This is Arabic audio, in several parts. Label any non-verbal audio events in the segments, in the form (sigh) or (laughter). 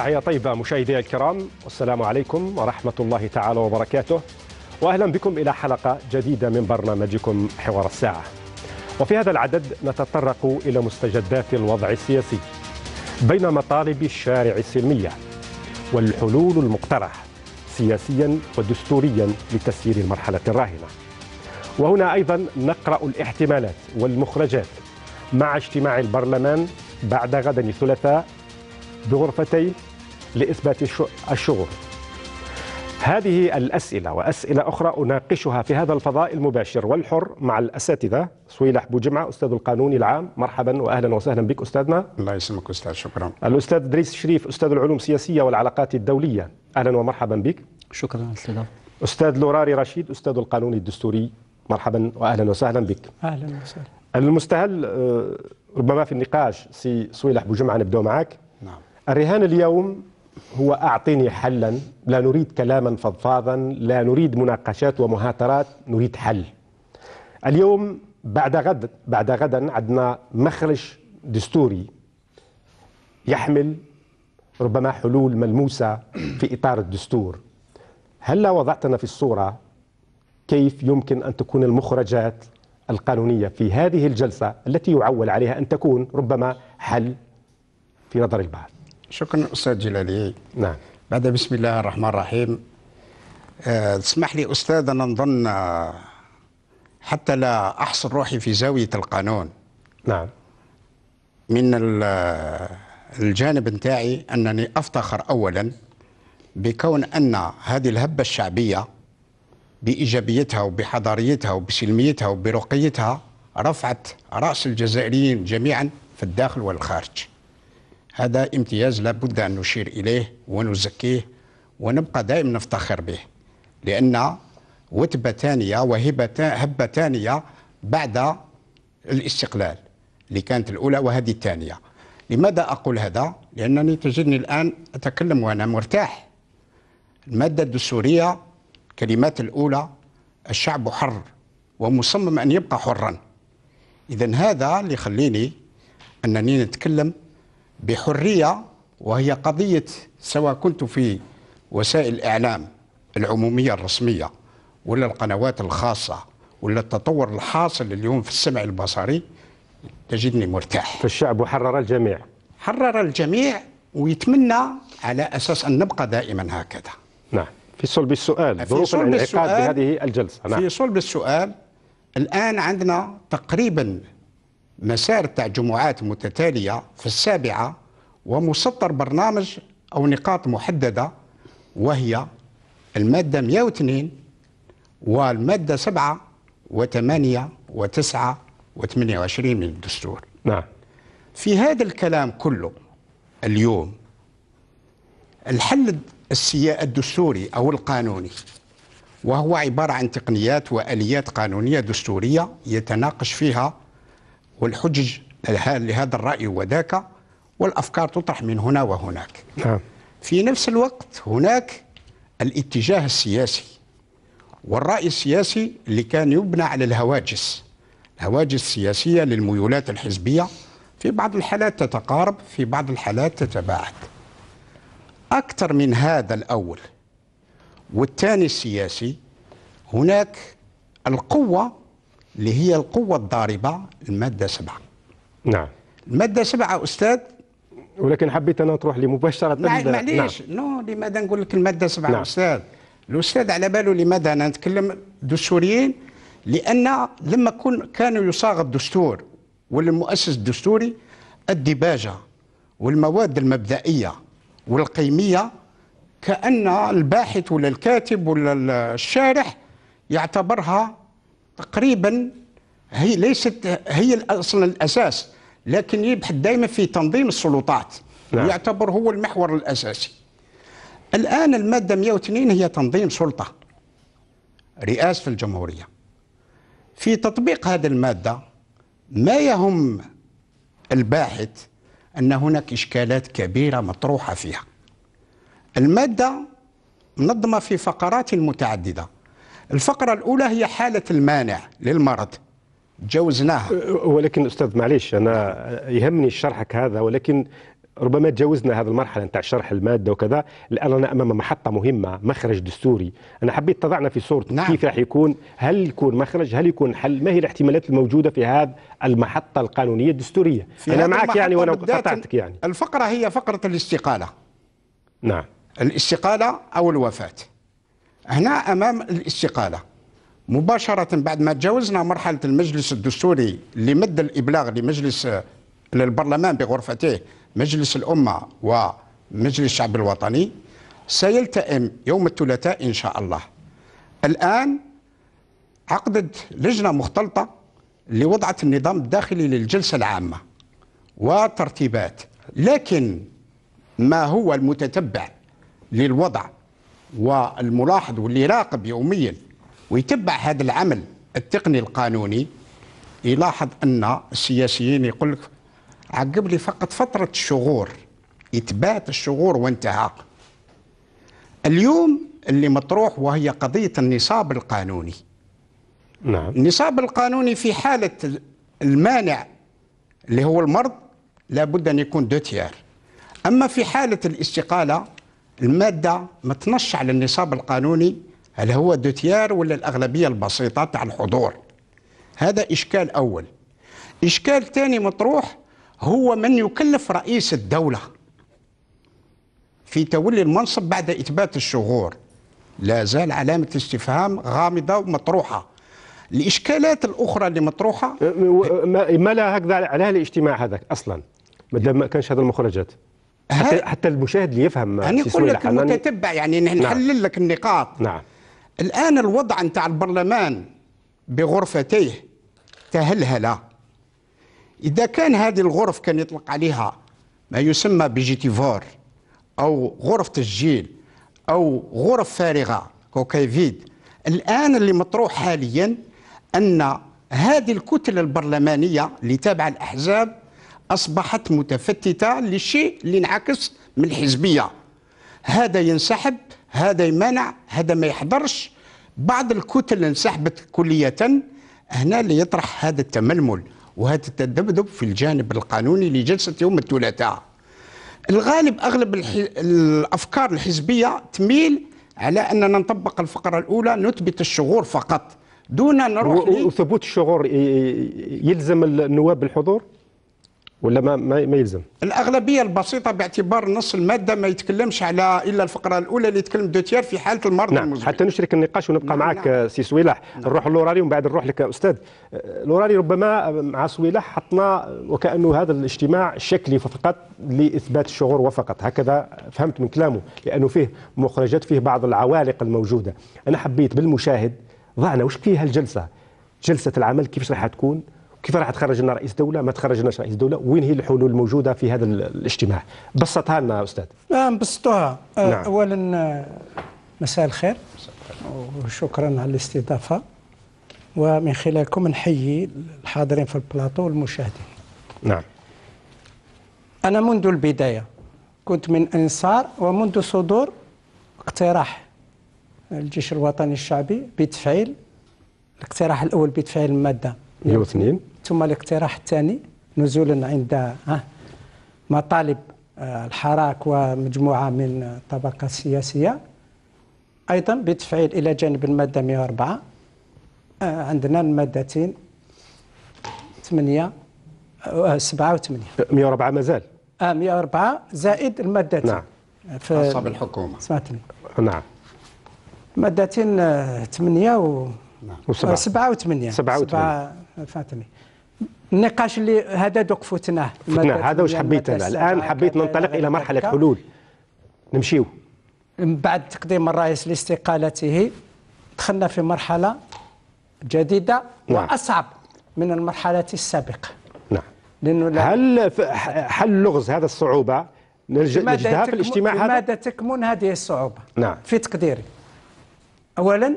تحية طيبة مشاهدي الكرام والسلام عليكم ورحمة الله تعالى وبركاته وأهلا بكم إلى حلقة جديدة من برنامجكم حوار الساعة وفي هذا العدد نتطرق إلى مستجدات الوضع السياسي بين مطالب الشارع السلمية والحلول المقترحة سياسيا ودستوريا لتسيير المرحلة الراهنة وهنا أيضا نقرأ الاحتمالات والمخرجات مع اجتماع البرلمان بعد غد الثلاثاء بغرفتي لإثبات الشغل هذه الأسئلة وأسئلة أخرى أناقشها في هذا الفضاء المباشر والحر مع الأساتذة سويلح بوجمعة أستاذ القانون العام مرحبا وأهلا وسهلا بك أستاذنا الله يسلمك أستاذ شكرا الأستاذ دريس شريف أستاذ العلوم السياسية والعلاقات الدولية أهلا ومرحبا بك شكرا أستاذ أستاذ لوراري رشيد أستاذ القانون الدستوري مرحبا وأهلا وسهلا بك أهلا وسهلا المستهل آه، ربما في النقاش سي سويلح بوجمعة نبدأ معك نعم الرهان اليوم هو أعطني حلا لا نريد كلاما فضفاضا لا نريد مناقشات ومهاترات نريد حل اليوم بعد غد بعد غدا عندنا مخرج دستوري يحمل ربما حلول ملموسة في إطار الدستور هل لا وضعتنا في الصورة كيف يمكن أن تكون المخرجات القانونية في هذه الجلسة التي يعول عليها أن تكون ربما حل في نظر البعض شكرا استاذ جلالي نعم بعد بسم الله الرحمن الرحيم اسمح آه، تسمح لي استاذ انا نظن آه، حتى لا احصر روحي في زاويه القانون نعم من آه، الجانب نتاعي انني افتخر اولا بكون ان هذه الهبه الشعبيه بايجابيتها وبحضاريتها وبسلميتها وبرقيتها رفعت راس الجزائريين جميعا في الداخل والخارج. هذا امتياز لابد أن نشير إليه ونزكيه ونبقى دائما نفتخر به لأن وتبة ثانية وهبة هبة ثانية بعد الاستقلال اللي كانت الأولى وهذه الثانية لماذا أقول هذا؟ لأنني تجدني الآن أتكلم وأنا مرتاح المادة الدستورية كلمات الأولى الشعب حر ومصمم أن يبقى حرا إذا هذا اللي يخليني أنني نتكلم بحريه وهي قضيه سواء كنت في وسائل الاعلام العموميه الرسميه ولا القنوات الخاصه ولا التطور الحاصل اليوم في السمع البصري تجدني مرتاح فالشعب حرر الجميع حرر الجميع ويتمنى على اساس ان نبقى دائما هكذا نعم في صلب السؤال صلب السؤال بهذه الجلسه نعم. في صلب السؤال الان عندنا تقريبا مسار تاع جمعات متتالية في السابعة ومسطر برنامج أو نقاط محددة وهي المادة 102 والمادة 7 و8 و9 و28 من الدستور نعم في هذا الكلام كله اليوم الحل الدستوري أو القانوني وهو عبارة عن تقنيات وآليات قانونية دستورية يتناقش فيها والحجج لهذا الرأي وذاك والأفكار تطرح من هنا وهناك نعم. في نفس الوقت هناك الاتجاه السياسي والرأي السياسي اللي كان يبنى على الهواجس الهواجس السياسية للميولات الحزبية في بعض الحالات تتقارب في بعض الحالات تتباعد أكثر من هذا الأول والثاني السياسي هناك القوة اللي هي القوة الضاربة المادة سبعة نعم المادة سبعة أستاذ ولكن حبيت أنا تروح لي مباشرة معليش نعم. نو لماذا نقول لك المادة سبعة نعم. أستاذ الأستاذ على باله لماذا أنا نتكلم دستوريين لأن لما كن كانوا يصاغ الدستور والمؤسس الدستوري الدباجة والمواد المبدئية والقيمية كأن الباحث ولا الكاتب ولا الشارح يعتبرها تقريبا هي ليست هي اصلا الاساس لكن يبحث دائما في تنظيم السلطات نعم. ويعتبر هو المحور الاساسي الان الماده 102 هي تنظيم سلطه رئاسه الجمهوريه في تطبيق هذه الماده ما يهم الباحث ان هناك اشكالات كبيره مطروحه فيها الماده منظمه في فقرات متعدده الفقره الاولى هي حاله المانع للمرض جوزناها أه، ولكن استاذ معليش انا يهمني شرحك هذا ولكن ربما تجاوزنا هذه المرحله نتاع شرح الماده وكذا انا امام محطه مهمه مخرج دستوري انا حبيت تضعنا في صوره نعم. كيف راح يكون هل يكون مخرج هل يكون حل ما هي الاحتمالات الموجوده في هذا المحطه القانونيه الدستوريه انا معك يعني وانا قطعتك يعني الفقره هي فقره الاستقاله نعم الاستقاله او الوفاه هنا امام الاستقاله مباشرة بعد ما تجاوزنا مرحلة المجلس الدستوري لمد الإبلاغ لمجلس للبرلمان بغرفته مجلس الأمة ومجلس الشعب الوطني سيلتئم يوم الثلاثاء إن شاء الله الآن عقدت لجنة مختلطة لوضعة النظام الداخلي للجلسة العامة وترتيبات لكن ما هو المتتبع للوضع والملاحظ واللي راقب يوميا ويتبع هذا العمل التقني القانوني يلاحظ ان السياسيين يقول لك عقب لي فقط فتره الشغور يتبات الشغور وانتهى اليوم اللي مطروح وهي قضيه النصاب القانوني نعم النصاب القانوني في حاله المانع اللي هو المرض لابد ان يكون دو تيار اما في حاله الاستقاله الماده ما تنش على النصاب القانوني هل هو دوتيار ولا الأغلبية البسيطة تاع الحضور هذا إشكال أول إشكال ثاني مطروح هو من يكلف رئيس الدولة في تولي المنصب بعد إثبات الشغور لا زال علامة استفهام غامضة ومطروحة الإشكالات الأخرى اللي مطروحة أه، أه، أه، ما لا هكذا على الاجتماع هذا أصلا مادام ما كانش هذا المخرجات حتى, حتى المشاهد اللي يفهم أنا أقول لك المتتبع يعني نحلل نعم. نحلل لك النقاط نعم الآن الوضع نتاع البرلمان بغرفتيه تهلهلة إذا كان هذه الغرف كان يطلق عليها ما يسمى بجيتيفور أو غرف تسجيل أو غرف فارغة كوكيفيد الآن اللي مطروح حاليا أن هذه الكتلة البرلمانية اللي تابعة الأحزاب أصبحت متفتتة للشيء اللي انعكس من الحزبية هذا ينسحب هذا يمنع هذا ما يحضرش بعض الكتل انسحبت كلية هنا اللي يطرح هذا التململ وهذا التذبذب في الجانب القانوني لجلسة يوم الثلاثاء الغالب أغلب الحي... الأفكار الحزبية تميل على أننا نطبق الفقرة الأولى نثبت الشغور فقط دون نروح وثبوت الشغور يلزم النواب بالحضور؟ ولا ما ما يلزم الاغلبيه البسيطه باعتبار نص الماده ما يتكلمش على الا الفقره الاولى اللي يتكلم دوتير في حاله المرض نعم المزمن. حتى نشرك النقاش ونبقى نعم معك نعم. سي سويلاح نعم. نروح لوراري ومن بعد نروح لك استاذ لوراري ربما مع سويلاح حطنا وكانه هذا الاجتماع شكلي فقط لاثبات الشعور وفقط هكذا فهمت من كلامه لانه فيه مخرجات فيه بعض العوالق الموجوده انا حبيت بالمشاهد ضعنا وش فيها الجلسه جلسه العمل كيفاش راح تكون كيف راح تخرج لنا رئيس دوله ما تخرجناش رئيس دوله وين هي الحلول الموجوده في هذا الاجتماع بسطها لنا استاذ نعم بسطها أه، نعم. اولا أه، مساء الخير وشكرا على الاستضافه ومن خلالكم نحيي الحاضرين في البلاطو والمشاهدين نعم انا منذ البدايه كنت من انصار ومنذ صدور اقتراح الجيش الوطني الشعبي بتفعيل الاقتراح الاول بتفعيل الماده 102 ثم الاقتراح الثاني نزولا عند مطالب آه، الحراك ومجموعة من الطبقه السياسيه أيضا بتفعيل إلى جانب المادة 104 آه، عندنا المادتين 8 7 و 8 104 مازال اه 104 آه، زائد المادتين نعم حسب الحكومة سمعتني نعم مادتين 8 و و 7 و 8 7 و 8 فاتني النقاش اللي هذا دوك فتناه فتناه هذا واش حبيت انا الان حبيت ننطلق الى مرحله حلول نمشيو من بعد تقديم الرئيس لاستقالته دخلنا في مرحله جديده نعم. واصعب من المرحله السابقه نعم لانه هل حل لغز هذا الصعوبه نجدها في الاجتماع هذا لماذا تكمن هذه الصعوبه نعم في تقديري اولا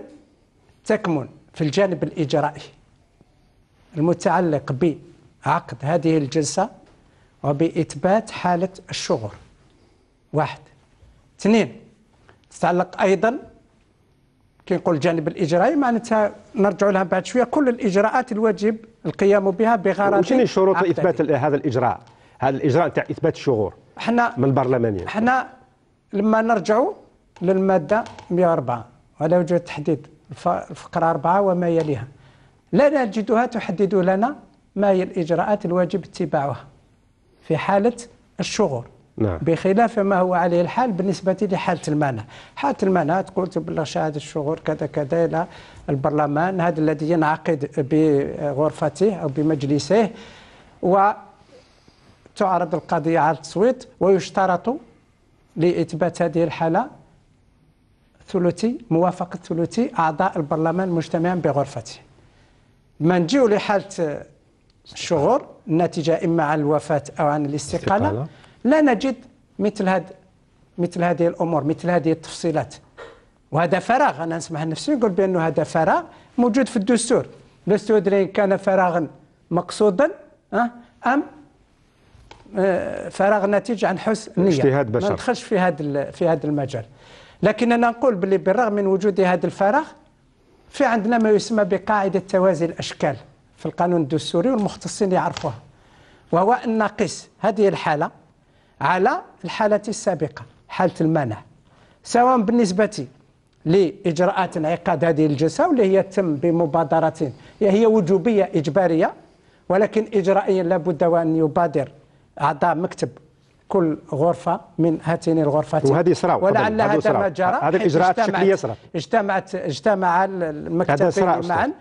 تكمن في الجانب الاجرائي المتعلق بعقد هذه الجلسة وبإثبات حالة الشغور واحد اثنين تتعلق أيضا كي نقول الجانب الاجرائي معناتها نرجع لها بعد شويه كل الاجراءات الواجب القيام بها بغرض شنو شروط اثبات هذا الاجراء؟ هذا الاجراء تاع اثبات الشغور حنا من البرلمانية حنا لما نرجع للماده 104 على وجه التحديد الفقره 4 وما يليها لا نجدها تحدد لنا ما هي الإجراءات الواجب اتباعها في حالة الشغل نعم. بخلاف ما هو عليه الحال بالنسبة لحالة المانع حالة المانع تقول تبلغ شهادة الشغور كذا كذا إلى البرلمان هذا الذي ينعقد بغرفته أو بمجلسه وتعرض القضية على التصويت ويشترط لإثبات هذه الحالة ثلثي موافقة ثلثي أعضاء البرلمان مجتمعا بغرفته ما نجيو لحالة الشغور الناتجة إما عن الوفاة أو عن الاستقالة, الاستقالة. لا نجد مثل هذا مثل هذه الأمور مثل هذه التفصيلات وهذا فراغ أنا نسمح لنفسي نقول بأنه هذا فراغ موجود في الدستور لست أدري إن كان فراغا مقصودا أم آه، فراغ ناتج عن حسن نية اجتهاد بشر ما ندخلش في هذا في هذا المجال لكننا نقول باللي بالرغم من وجود هذا الفراغ في عندنا ما يسمى بقاعدة توازي الأشكال في القانون الدستوري والمختصين يعرفوها وهو أن نقيس هذه الحالة على الحالة السابقة حالة المنع سواء بالنسبة لإجراءات انعقاد هذه الجلسة واللي هي تم بمبادرة هي وجوبية إجبارية ولكن إجرائيا لابد وأن يبادر أعضاء مكتب كل غرفة من هاتين الغرفتين وهذه صراو هذا ما جرى هذه الإجراءات الشكلية صراو اجتمعت اجتمع المكتبين معا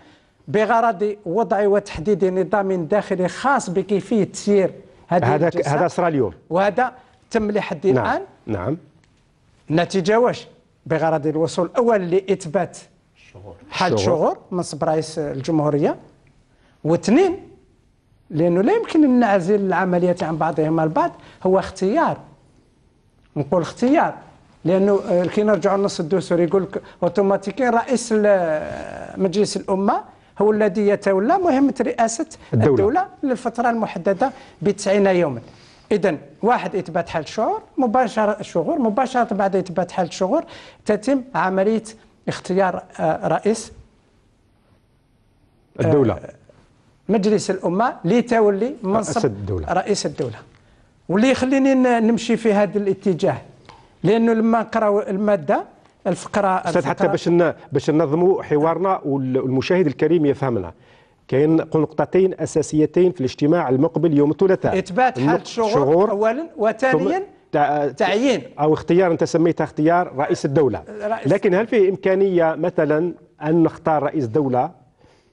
بغرض وضع وتحديد نظام داخلي خاص بكيفية تسيير هذه هذا هذا صرا اليوم وهذا تم لحد نعم، الآن نعم, نتيجة واش بغرض الوصول أولا لإثبات شغور حال شغور من رئيس الجمهورية واثنين لانه لا يمكن ان نعزل العمليات عن بعضهما البعض هو اختيار نقول اختيار لانه آه، كي نرجعوا النص الدستوري يقول لك اوتوماتيكيا رئيس مجلس الامه هو الذي يتولى مهمه رئاسه الدوله, الدولة للفتره المحدده ب 90 يوما اذا واحد اثبات حال شعور مباشره شغور مباشره بعد اثبات حال شغور تتم عمليه اختيار آه، رئيس الدوله آه، مجلس الأمة لتولي منصب الدولة. رئيس الدولة واللي يخليني نمشي في هذا الاتجاه لأنه لما نقرأ المادة الفقرة أستاذ حتى باش باش ننظموا حوارنا والمشاهد الكريم يفهمنا كاين نقطتين اساسيتين في الاجتماع المقبل يوم الثلاثاء اثبات حاله الشعور اولا وثانيا تعيين او اختيار انت سميتها اختيار رئيس الدوله رئيس لكن هل في امكانيه مثلا ان نختار رئيس دوله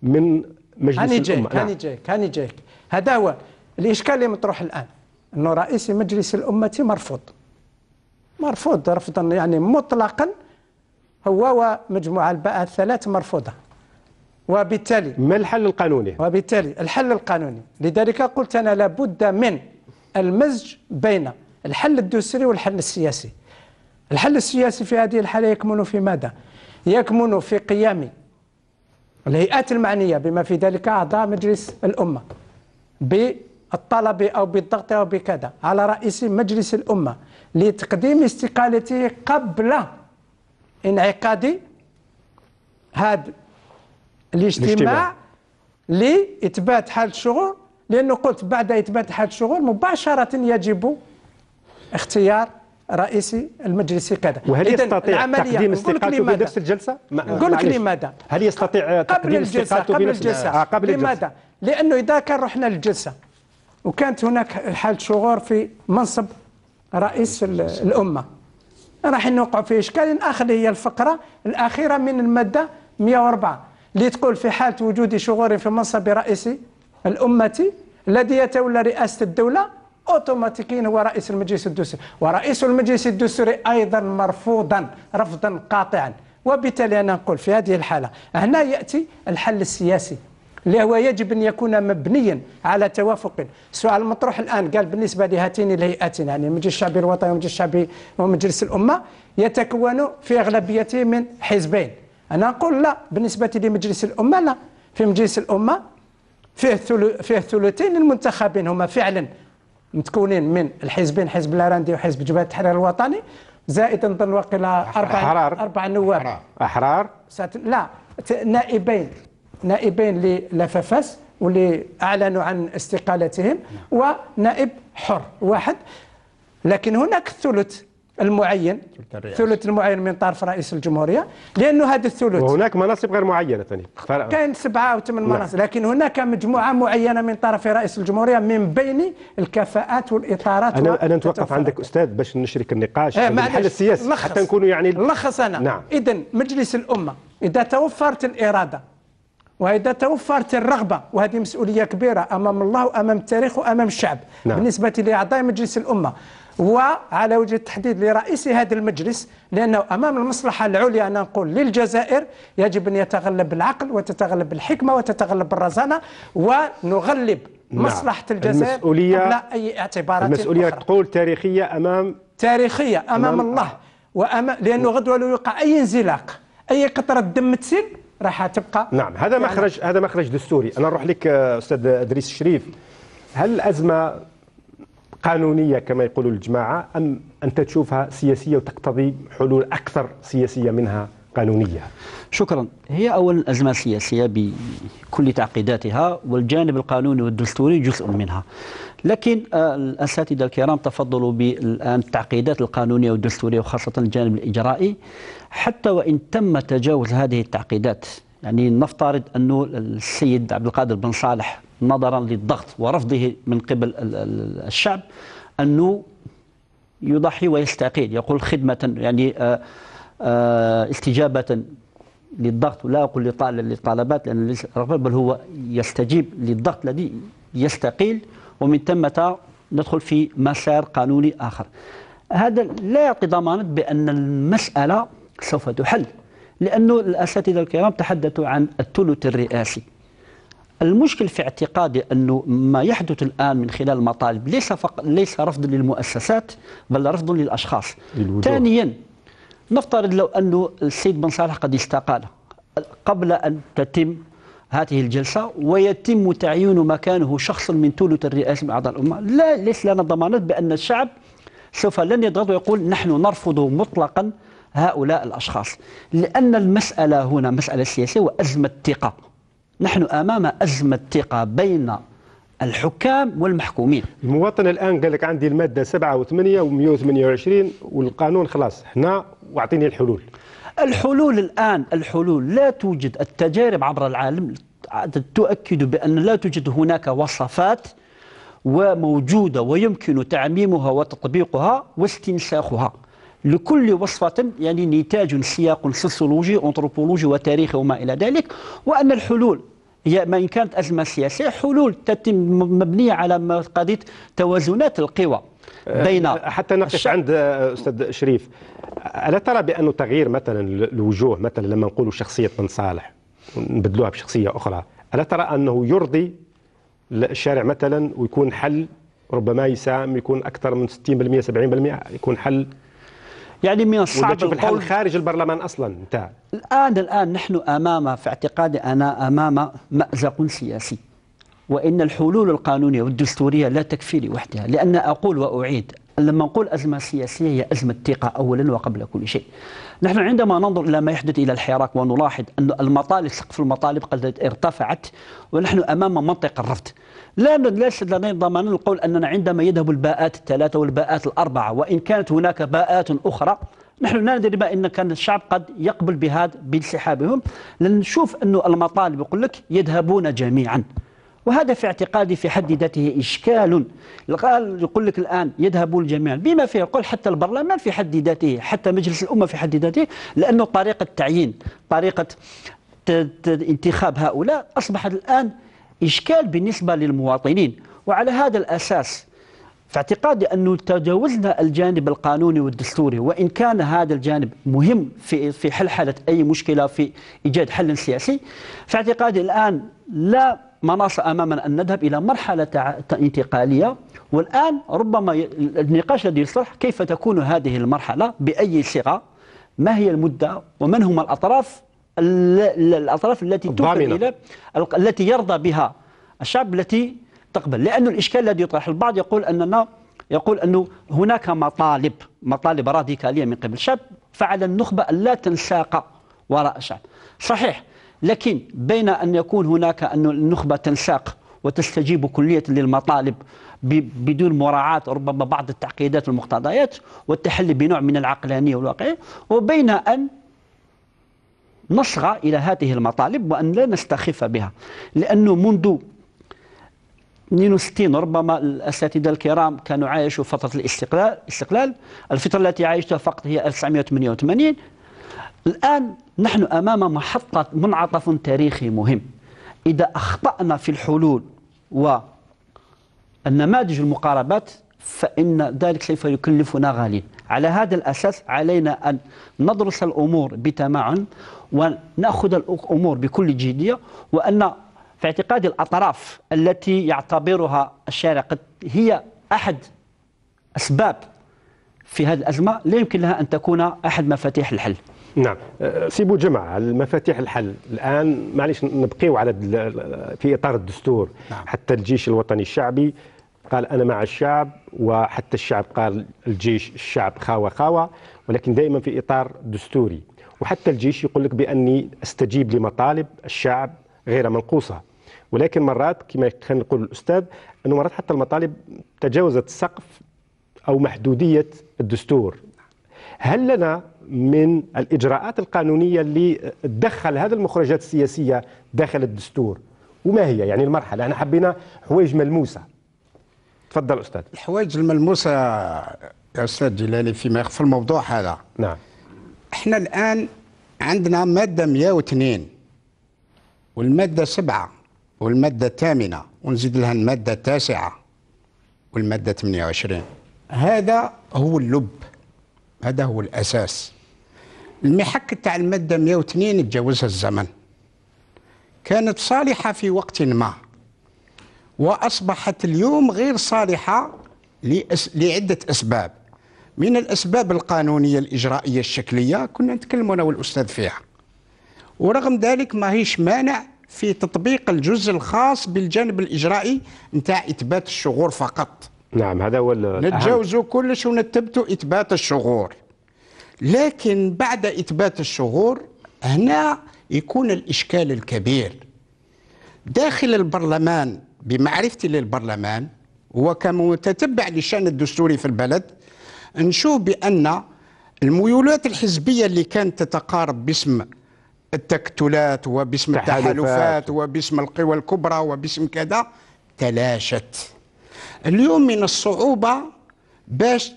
من مجلس هاني جاي الأمة هاني نعم. جاي هاني جاي هذا هو الإشكال اللي مطروح الآن أنه رئيس مجلس الأمة مرفوض مرفوض رفضا يعني مطلقا هو ومجموعة الباء الثلاث مرفوضة وبالتالي ما الحل القانوني؟ وبالتالي الحل القانوني لذلك قلت أنا لابد من المزج بين الحل الدستوري والحل السياسي الحل السياسي في هذه الحالة يكمن في ماذا؟ يكمن في قيام الهيئات المعنية بما في ذلك أعضاء مجلس الأمة بالطلب أو بالضغط أو بكذا على رئيس مجلس الأمة لتقديم استقالته قبل انعقاد هذا الاجتماع لإثبات حال الشغل لأنه قلت بعد إثبات حال الشغل مباشرة يجب اختيار رئيسي المجلس كذا وهل يستطيع تقديم استقالته في نفس الجلسه؟ نقول لك لماذا؟ هل يستطيع تقديم استقالته قبل الجلسه آه، قبل, قبل الجلسه لماذا؟ لانه اذا كان رحنا للجلسه وكانت هناك حاله شغور في منصب رئيس الامه راح نوقع في اشكال اخر هي الفقره الاخيره من الماده 104 اللي تقول في حاله وجود شغور في منصب رئيس الامه الذي يتولى رئاسه الدوله اوتوماتيكيا هو رئيس المجلس الدستوري ورئيس المجلس الدستوري ايضا مرفوضا رفضا قاطعا وبالتالي انا نقول في هذه الحاله هنا ياتي الحل السياسي اللي هو يجب ان يكون مبنيا على توافق السؤال المطروح الان قال بالنسبه لهاتين الهيئتين يعني المجلس الشعبي الوطني والمجلس الشعبي ومجلس الامه يتكون في اغلبيته من حزبين انا اقول لا بالنسبه لمجلس الامه لا في مجلس الامه فيه فيه ثلثين المنتخبين هما فعلا متكونين من الحزبين حزب الهرندي وحزب جبهه التحرير الوطني زائد نظن واقيلا اربع اربع نواب احرار, سات... لا نائبين نائبين للافافاس واللي اعلنوا عن استقالتهم نعم. ونائب حر واحد لكن هناك الثلث المعين الثلث المعين من طرف رئيس الجمهوريه لانه هذا الثلث وهناك مناصب غير معينه ثاني كاين سبعه او ثمان نعم. مناصب لكن هناك مجموعه معينه من طرف رئيس الجمهوريه من بين الكفاءات والاطارات انا انا نتوقف عندك استاذ باش نشرك النقاش إيه، في الحل السياسي لخص. حتى نكونوا يعني لخص انا نعم. اذا مجلس الامه اذا توفرت الاراده وإذا توفرت الرغبة وهذه مسؤولية كبيرة أمام الله وأمام التاريخ وأمام الشعب نعم. بالنسبة لأعضاء مجلس الأمة وعلى وجه التحديد لرئيس هذا المجلس لأنه أمام المصلحة العليا أنا نقول للجزائر يجب أن يتغلب العقل وتتغلب الحكمة وتتغلب الرزانة ونغلب نعم. مصلحة الجزائر لا قبل أي اعتبارات المسؤولية أخرى. تقول تاريخية أمام تاريخية أمام, أمام الله وأما لأنه غدوة لو يوقع أي انزلاق أي قطرة دم تسيل راح تبقى نعم هذا يعني مخرج هذا مخرج دستوري أنا نروح لك أستاذ إدريس الشريف هل الأزمة قانونيه كما يقول الجماعه ام انت تشوفها سياسيه وتقتضي حلول اكثر سياسيه منها قانونيه؟ شكرا هي اولا ازمه سياسيه بكل تعقيداتها والجانب القانوني والدستوري جزء منها لكن آه، الاساتذه الكرام تفضلوا بالان التعقيدات القانونيه والدستوريه وخاصه الجانب الاجرائي حتى وان تم تجاوز هذه التعقيدات يعني نفترض انه السيد عبد القادر بن صالح نظرا للضغط ورفضه من قبل الشعب أنه يضحي ويستقيل يقول خدمة يعني آه، آه، استجابة للضغط لا أقول للطالبات لأن ليس بل هو يستجيب للضغط الذي يستقيل ومن ثم ندخل في مسار قانوني آخر هذا لا يعطي ضمانة بأن المسألة سوف تحل لانه الأساتذة الكرام تحدثوا عن الثلث الرئاسي المشكل في اعتقادي أنه ما يحدث الآن من خلال المطالب ليس فقط ليس رفض للمؤسسات بل رفض للأشخاص ثانيا نفترض لو أنه السيد بن صالح قد استقال قبل أن تتم هذه الجلسة ويتم تعيين مكانه شخص من ثلث الرئاسة من أعضاء الأمة لا ليس لنا ضمانات بأن الشعب سوف لن يضغط ويقول نحن نرفض مطلقا هؤلاء الأشخاص لأن المسألة هنا مسألة سياسية وأزمة ثقة نحن أمام أزمة ثقة بين الحكام والمحكومين المواطن الان قال لك عندي الماده 7 و8 و128 والقانون خلاص هنا واعطيني الحلول الحلول الان الحلول لا توجد التجارب عبر العالم تؤكد بان لا توجد هناك وصفات وموجوده ويمكن تعميمها وتطبيقها واستنساخها لكل وصفة يعني نتاج سياق سوسيولوجي أنثروبولوجي وتاريخي وما إلى ذلك وأن الحلول هي ما إن كانت أزمة سياسية حلول تتم مبنية على قضية توازنات القوى أه، بين حتى نقف الش... عند أستاذ شريف ألا ترى بأنه تغيير مثلا الوجوه مثلا لما نقول شخصية بن صالح نبدلوها بشخصية أخرى ألا ترى أنه يرضي الشارع مثلا ويكون حل ربما يساهم يكون أكثر من 60% 70% يكون حل يعني من الصعب تشوف الحل خارج البرلمان اصلا انت الان الان نحن امام في اعتقادي انا امام مازق سياسي وان الحلول القانونيه والدستوريه لا تكفي لوحدها لان اقول واعيد لما نقول ازمه سياسيه هي ازمه ثقه اولا وقبل كل شيء نحن عندما ننظر إلى ما يحدث إلى الحراك ونلاحظ أن المطالب سقف المطالب قد ارتفعت ونحن أمام منطقة الرفض لا ليس لدينا ضمان القول أننا عندما يذهب الباءات الثلاثة والباءات الأربعة وإن كانت هناك باءات أخرى نحن لا ندري بأن كان الشعب قد يقبل بهذا بانسحابهم لنشوف أن المطالب يقول لك يذهبون جميعا وهذا في اعتقادي في حد ذاته إشكال قال يقول لك الآن يذهب الجميع بما فيه يقول حتى البرلمان في حد ذاته حتى مجلس الأمة في حد ذاته لأنه طريقة تعيين طريقة انتخاب هؤلاء أصبحت الآن إشكال بالنسبة للمواطنين وعلى هذا الأساس في اعتقادي أنه تجاوزنا الجانب القانوني والدستوري وإن كان هذا الجانب مهم في في حل حالة أي مشكلة في إيجاد حل سياسي في اعتقادي الآن لا مناص امامنا ان نذهب الى مرحله انتقاليه والان ربما النقاش الذي يصلح كيف تكون هذه المرحله باي صيغه ما هي المده ومن هم الاطراف الاطراف التي تمكن الى التي يرضى بها الشعب التي تقبل لأن الإشكال الذي يطرح البعض يقول أننا يقول أنه هناك مطالب مطالب راديكالية من قبل الشعب فعلى النخبة ألا تنساق وراء الشعب صحيح لكن بين أن يكون هناك أن النخبة تنساق وتستجيب كلية للمطالب بدون مراعاة ربما بعض التعقيدات والمقتضيات والتحلي بنوع من العقلانية والواقعية وبين أن نصغى إلى هذه المطالب وأن لا نستخف بها لأنه منذ 62 ربما الاساتذه الكرام كانوا عايشوا فتره الاستقلال الاستقلال الفتره التي عايشتها فقط هي 1988 الآن نحن أمام محطة منعطف تاريخي مهم إذا أخطأنا في الحلول والنماذج المقاربات فإن ذلك سوف يكلفنا غاليا على هذا الأساس علينا أن ندرس الأمور بتمعن ونأخذ الأمور بكل جدية وأن في اعتقاد الأطراف التي يعتبرها الشارع قد هي أحد أسباب في هذه الأزمة لا يمكن لها أن تكون أحد مفاتيح الحل نعم أه، سيبوا جمع المفاتيح الحل الآن معليش نبقيو على في إطار الدستور نعم. حتى الجيش الوطني الشعبي قال أنا مع الشعب وحتى الشعب قال الجيش الشعب خاوة خاوة ولكن دائما في إطار دستوري وحتى الجيش يقول لك بأني أستجيب لمطالب الشعب غير منقوصة ولكن مرات كما كان يقول الأستاذ أنه مرات حتى المطالب تجاوزت سقف أو محدودية الدستور هل لنا من الإجراءات القانونية اللي تدخل هذه المخرجات السياسية داخل الدستور وما هي يعني المرحلة احنا حبينا حوايج ملموسة تفضل أستاذ الحوايج الملموسة يا أستاذ جلالي فيما في الموضوع هذا نعم احنا الآن عندنا مادة 102 والمادة 7 والمادة الثامنة ونزيد لها المادة التاسعة والمادة 28 هذا هو اللب هذا هو الأساس المحك تاع الماده 102 تجاوزها الزمن كانت صالحه في وقت ما واصبحت اليوم غير صالحه لأس... لعده اسباب من الاسباب القانونيه الاجرائيه الشكليه كنا نتكلم انا والاستاذ فيها ورغم ذلك ما هيش مانع في تطبيق الجزء الخاص بالجانب الاجرائي نتاع اثبات الشغور فقط نعم هذا هو نتجاوزوا كلش ونثبتوا اثبات الشغور لكن بعد إثبات الشهور هنا يكون الإشكال الكبير داخل البرلمان بمعرفتي للبرلمان وكمتتبع للشأن الدستوري في البلد نشوف بأن الميولات الحزبية اللي كانت تتقارب باسم التكتلات وباسم التحالفات وباسم القوى الكبرى وباسم كذا تلاشت اليوم من الصعوبة باش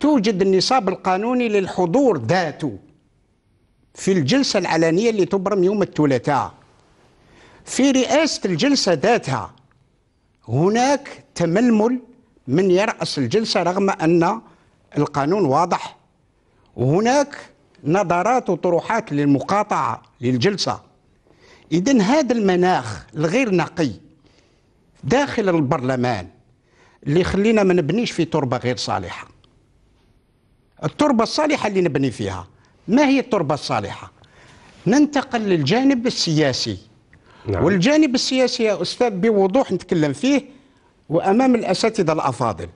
توجد النصاب القانوني للحضور ذاته في الجلسة العلنية اللي تبرم يوم الثلاثاء في رئاسة الجلسة ذاتها هناك تململ من يرأس الجلسة رغم أن القانون واضح وهناك نظرات وطروحات للمقاطعة للجلسة إذا هذا المناخ الغير نقي داخل البرلمان اللي خلينا ما نبنيش في تربة غير صالحة التربة الصالحة اللي نبني فيها ما هي التربة الصالحة ننتقل للجانب السياسي نعم. والجانب السياسي يا أستاذ بوضوح نتكلم فيه وأمام الأساتذة الأفاضل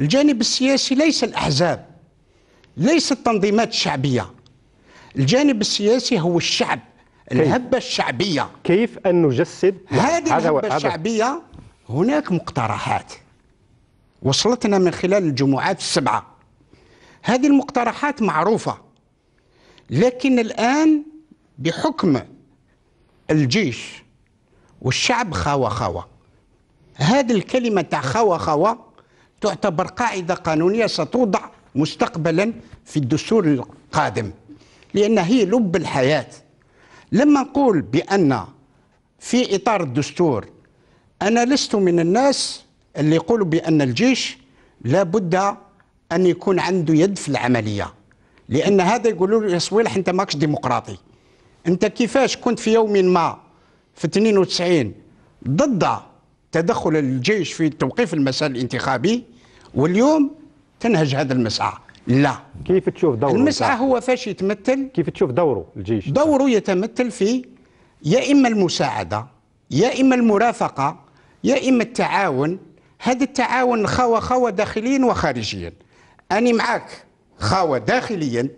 الجانب السياسي ليس الأحزاب ليس التنظيمات الشعبية الجانب السياسي هو الشعب الهبة الشعبية كيف أن نجسد هذه الهبة الشعبية هناك مقترحات وصلتنا من خلال الجمعات السبعه هذه المقترحات معروفة لكن الآن بحكم الجيش والشعب خاوة خاوة هذه الكلمة تاع خاوة خاوة تعتبر قاعدة قانونية ستوضع مستقبلا في الدستور القادم لأن هي لب الحياة لما نقول بأن في إطار الدستور أنا لست من الناس اللي يقولوا بأن الجيش لابد ان يكون عنده يد في العمليه لان هذا يقولوا له يا صويلح انت ماكش ديمقراطي انت كيفاش كنت في يوم ما في 92 ضد تدخل الجيش في توقيف المسار الانتخابي واليوم تنهج هذا المسعى لا كيف تشوف دوره المسعى هو فاش يتمثل كيف تشوف دوره الجيش دوره يتمثل في يا اما المساعده يا اما المرافقه يا اما التعاون هذا التعاون خوا خوا داخليا وخارجيا أني معاك خاوة داخليا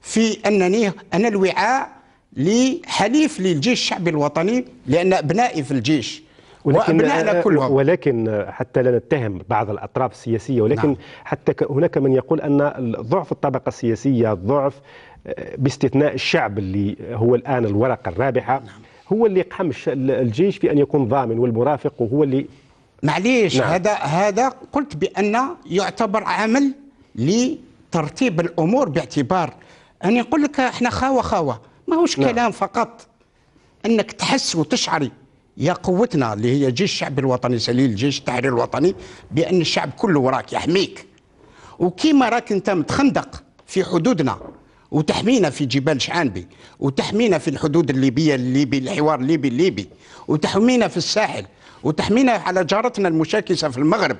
في أنني أنا الوعاء لحليف للجيش الشعبي الوطني لأن أبنائي في الجيش ولكن آه، كلهم ولكن حتى لا نتهم بعض الأطراف السياسية ولكن نعم. حتى هناك من يقول أن ضعف الطبقة السياسية ضعف آه، باستثناء الشعب اللي هو الآن الورقة الرابحة نعم. هو اللي يقحم الجيش في أن يكون ضامن والمرافق وهو اللي معليش نعم. هذا هذا قلت بأن يعتبر عمل لترتيب الامور باعتبار ان يقول لك احنا خاوه خاوه ماهوش نعم. كلام فقط انك تحس وتشعري يا قوتنا اللي هي جيش الشعب الوطني سليل جيش التحرير الوطني بان الشعب كله وراك يحميك وكيما راك انت متخندق في حدودنا وتحمينا في جبال شعانبي وتحمينا في الحدود الليبيه الليبي الحوار الليبي الليبي وتحمينا في الساحل وتحمينا على جارتنا المشاكسه في المغرب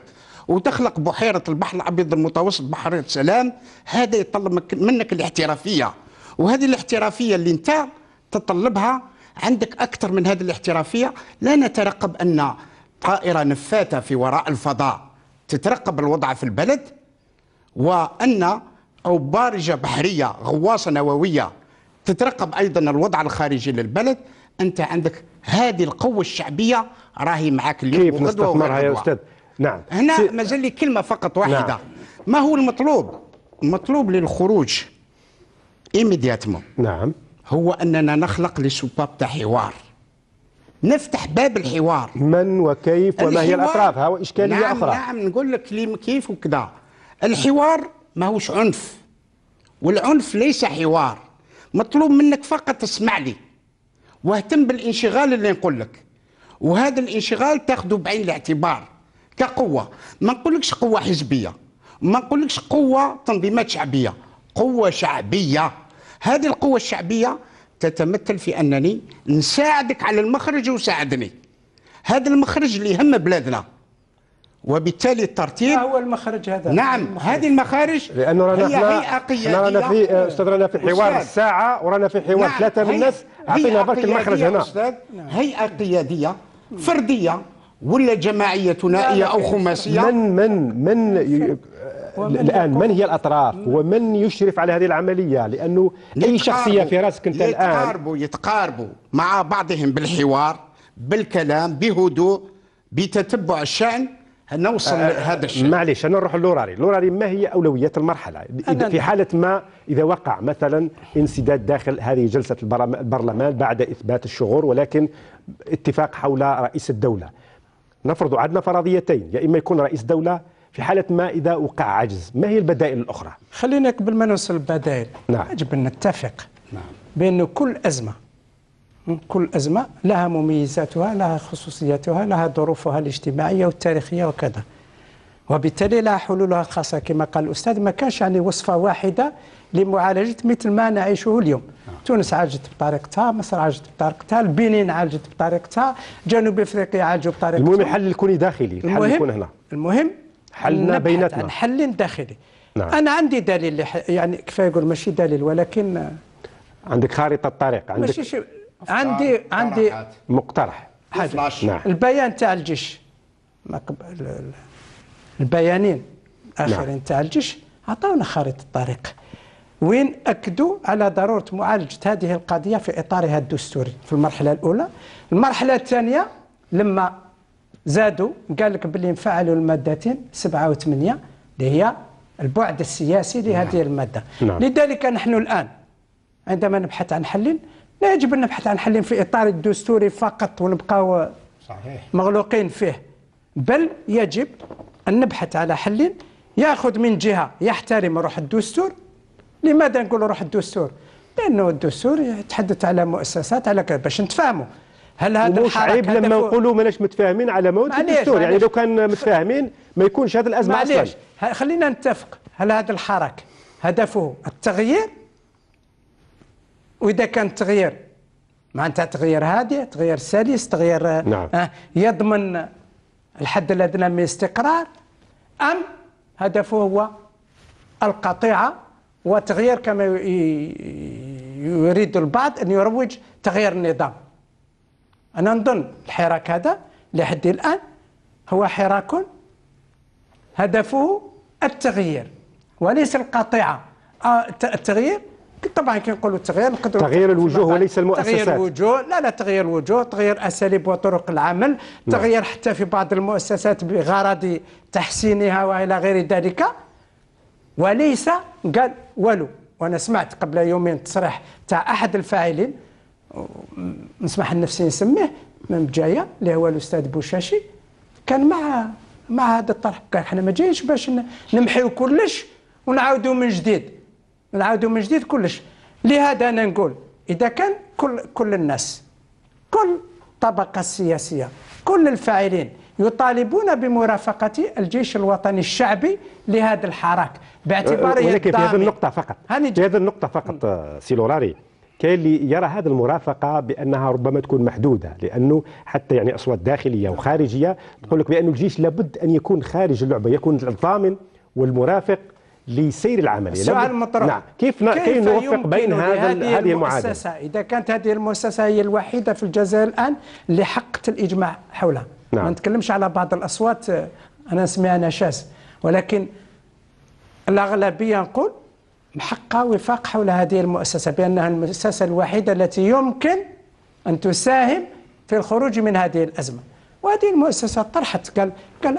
وتخلق بحيره البحر الابيض المتوسط بحيره سلام هذا يطلب منك الاحترافيه وهذه الاحترافيه اللي انت تطلبها عندك اكثر من هذه الاحترافيه لا نترقب ان طائره نفاته في وراء الفضاء تترقب الوضع في البلد وان او بارجه بحريه غواصه نوويه تترقب ايضا الوضع الخارجي للبلد انت عندك هذه القوه الشعبيه راهي معك اليوم كيف نستثمرها يا استاذ نعم هنا سي... مازال لي كلمه فقط واحده نعم. ما هو المطلوب المطلوب للخروج ايميدياتمون نعم هو اننا نخلق لسباب تاع حوار نفتح باب الحوار من وكيف وما هي الاطراف هو اشكاليه نعم اخرى نعم نقول لك كيف وكذا الحوار ماهوش عنف والعنف ليس حوار مطلوب منك فقط اسمع لي واهتم بالانشغال اللي نقول لك وهذا الانشغال تاخذه بعين الاعتبار كقوه ما نقولكش قوه حزبيه ما نقولكش قوه تنظيمات شعبيه قوه شعبيه هذه القوه الشعبيه تتمثل في انني نساعدك على المخرج وساعدني هذا المخرج اللي يهم بلادنا وبالتالي الترتيب ما هو المخرج هذا نعم المخرج. هذه المخارج لانه رانا هي هيئه قياديه رانا في نعم. استاذ رانا في حوار الساعه ساعه ورانا في حوار نعم. ثلاثه من الناس اعطينا برك المخرج هنا استاذ نعم. هيئه قياديه فرديه ولا جماعيه ثنائيه او خماسيه من من من الان من هي الاطراف ومن يشرف على هذه العمليه لانه اي شخصيه في راسك انت الان يتقاربوا يتقاربوا مع بعضهم بالحوار بالكلام بهدوء بتتبع الشان نوصل آه لهذا الشيء معليش انا نروح للوراري لوراري ما هي اولويات المرحله إذا في حاله ما اذا وقع مثلا انسداد داخل هذه جلسه البرلمان بعد اثبات الشغور ولكن اتفاق حول رئيس الدوله نفرض عدنا فرضيتين يا إما يكون رئيس دولة في حالة ما إذا وقع عجز ما هي البدائل الأخرى؟ خلينا قبل ما نوصل البدائل نعم. يجب أن نتفق نعم. بأن كل أزمة كل أزمة لها مميزاتها لها خصوصياتها لها ظروفها الاجتماعية والتاريخية وكذا وبالتالي لها حلولها الخاصة كما قال الأستاذ ما كانش يعني وصفة واحدة لمعالجه مثل ما نعيشه اليوم نعم. تونس عالجت بطريقتها مصر عالجت بطريقتها البنين عالجت بطريقتها جنوب افريقيا عالجوا بطريقتها المهم الحل يكون داخلي الحل يكون هنا المهم حلنا بيناتنا عن حل داخلي نعم. انا عندي دليل يعني كيف يقول ماشي دليل ولكن عندك خارطه طريق عندك ماشي شي... عندي عندي مقترح حاجه نعم. البيان تاع الجيش البيانين الاخرين نعم. تاع الجيش عطاونا خارطه الطريق وين أكدوا على ضرورة معالجة هذه القضية في إطارها الدستوري في المرحلة الأولى المرحلة الثانية لما زادوا قال لك باللي انفعلوا المادتين سبعة وثمانية اللي هي البعد السياسي لهذه نعم. المادة نعم. لذلك نحن الآن عندما نبحث عن حل لا يجب أن نبحث عن حل في إطار الدستوري فقط ونبقاو مغلوقين فيه بل يجب أن نبحث على حل يأخذ من جهة يحترم روح الدستور لماذا نقول روح الدستور؟ لانه الدستور يتحدث على مؤسسات على كذا باش نتفاهموا هل هذا مش عيب لما نقولوا ماناش متفاهمين على مواد الدستور يعني لو كان متفاهمين ما يكونش هذا الازمه معليش خلينا نتفق هل هذا الحراك هدفه التغيير واذا كان التغيير معناتها تغيير هادئ تغيير سلس تغيير نعم. آه يضمن الحد الادنى من الاستقرار ام هدفه هو القطيعه وتغيير كما يريد البعض أن يروج تغيير النظام أنا نظن الحراك هذا لحد الآن هو حراك هدفه التغيير وليس القطيعة آه، التغيير طبعا كنقولوا التغيير نقدروا تغيير الوجوه وليس المؤسسات تغيير الوجوه لا لا تغيير الوجوه تغيير اساليب وطرق العمل نعم. تغيير حتى في بعض المؤسسات بغرض تحسينها والى غير ذلك وليس قال والو وانا سمعت قبل يومين تصريح تاع احد الفاعلين نسمح لنفسي نسميه من جايه اللي هو الاستاذ بوشاشي كان مع مع هذا الطرح قال احنا ما جايينش باش نمحيو كلش ونعاودو من جديد نعاودو من جديد كلش لهذا انا نقول اذا كان كل كل الناس كل الطبقه السياسيه كل الفاعلين يطالبون بمرافقة الجيش الوطني الشعبي لهذا الحراك باعتباره أه، ولكن في هذه النقطة فقط في هذه النقطة فقط سي لوراري كاين اللي يرى هذه المرافقه بانها ربما تكون محدوده لانه حتى يعني اصوات داخليه وخارجيه تقول لك بان الجيش لابد ان يكون خارج اللعبه يكون الضامن والمرافق لسير العمليه السؤال المطروح نعم كيف, كيف, كيف نوفق بين هذا هذه المعادله اذا كانت هذه المؤسسه هي الوحيده في الجزائر الان اللي حقت الاجماع حولها نعم. ما نتكلمش على بعض الأصوات آه، أنا نسميها نشاز ولكن الأغلبية نقول محقة وفاق حول هذه المؤسسة بأنها المؤسسة الوحيدة التي يمكن أن تساهم في الخروج من هذه الأزمة وهذه المؤسسة طرحت قال قال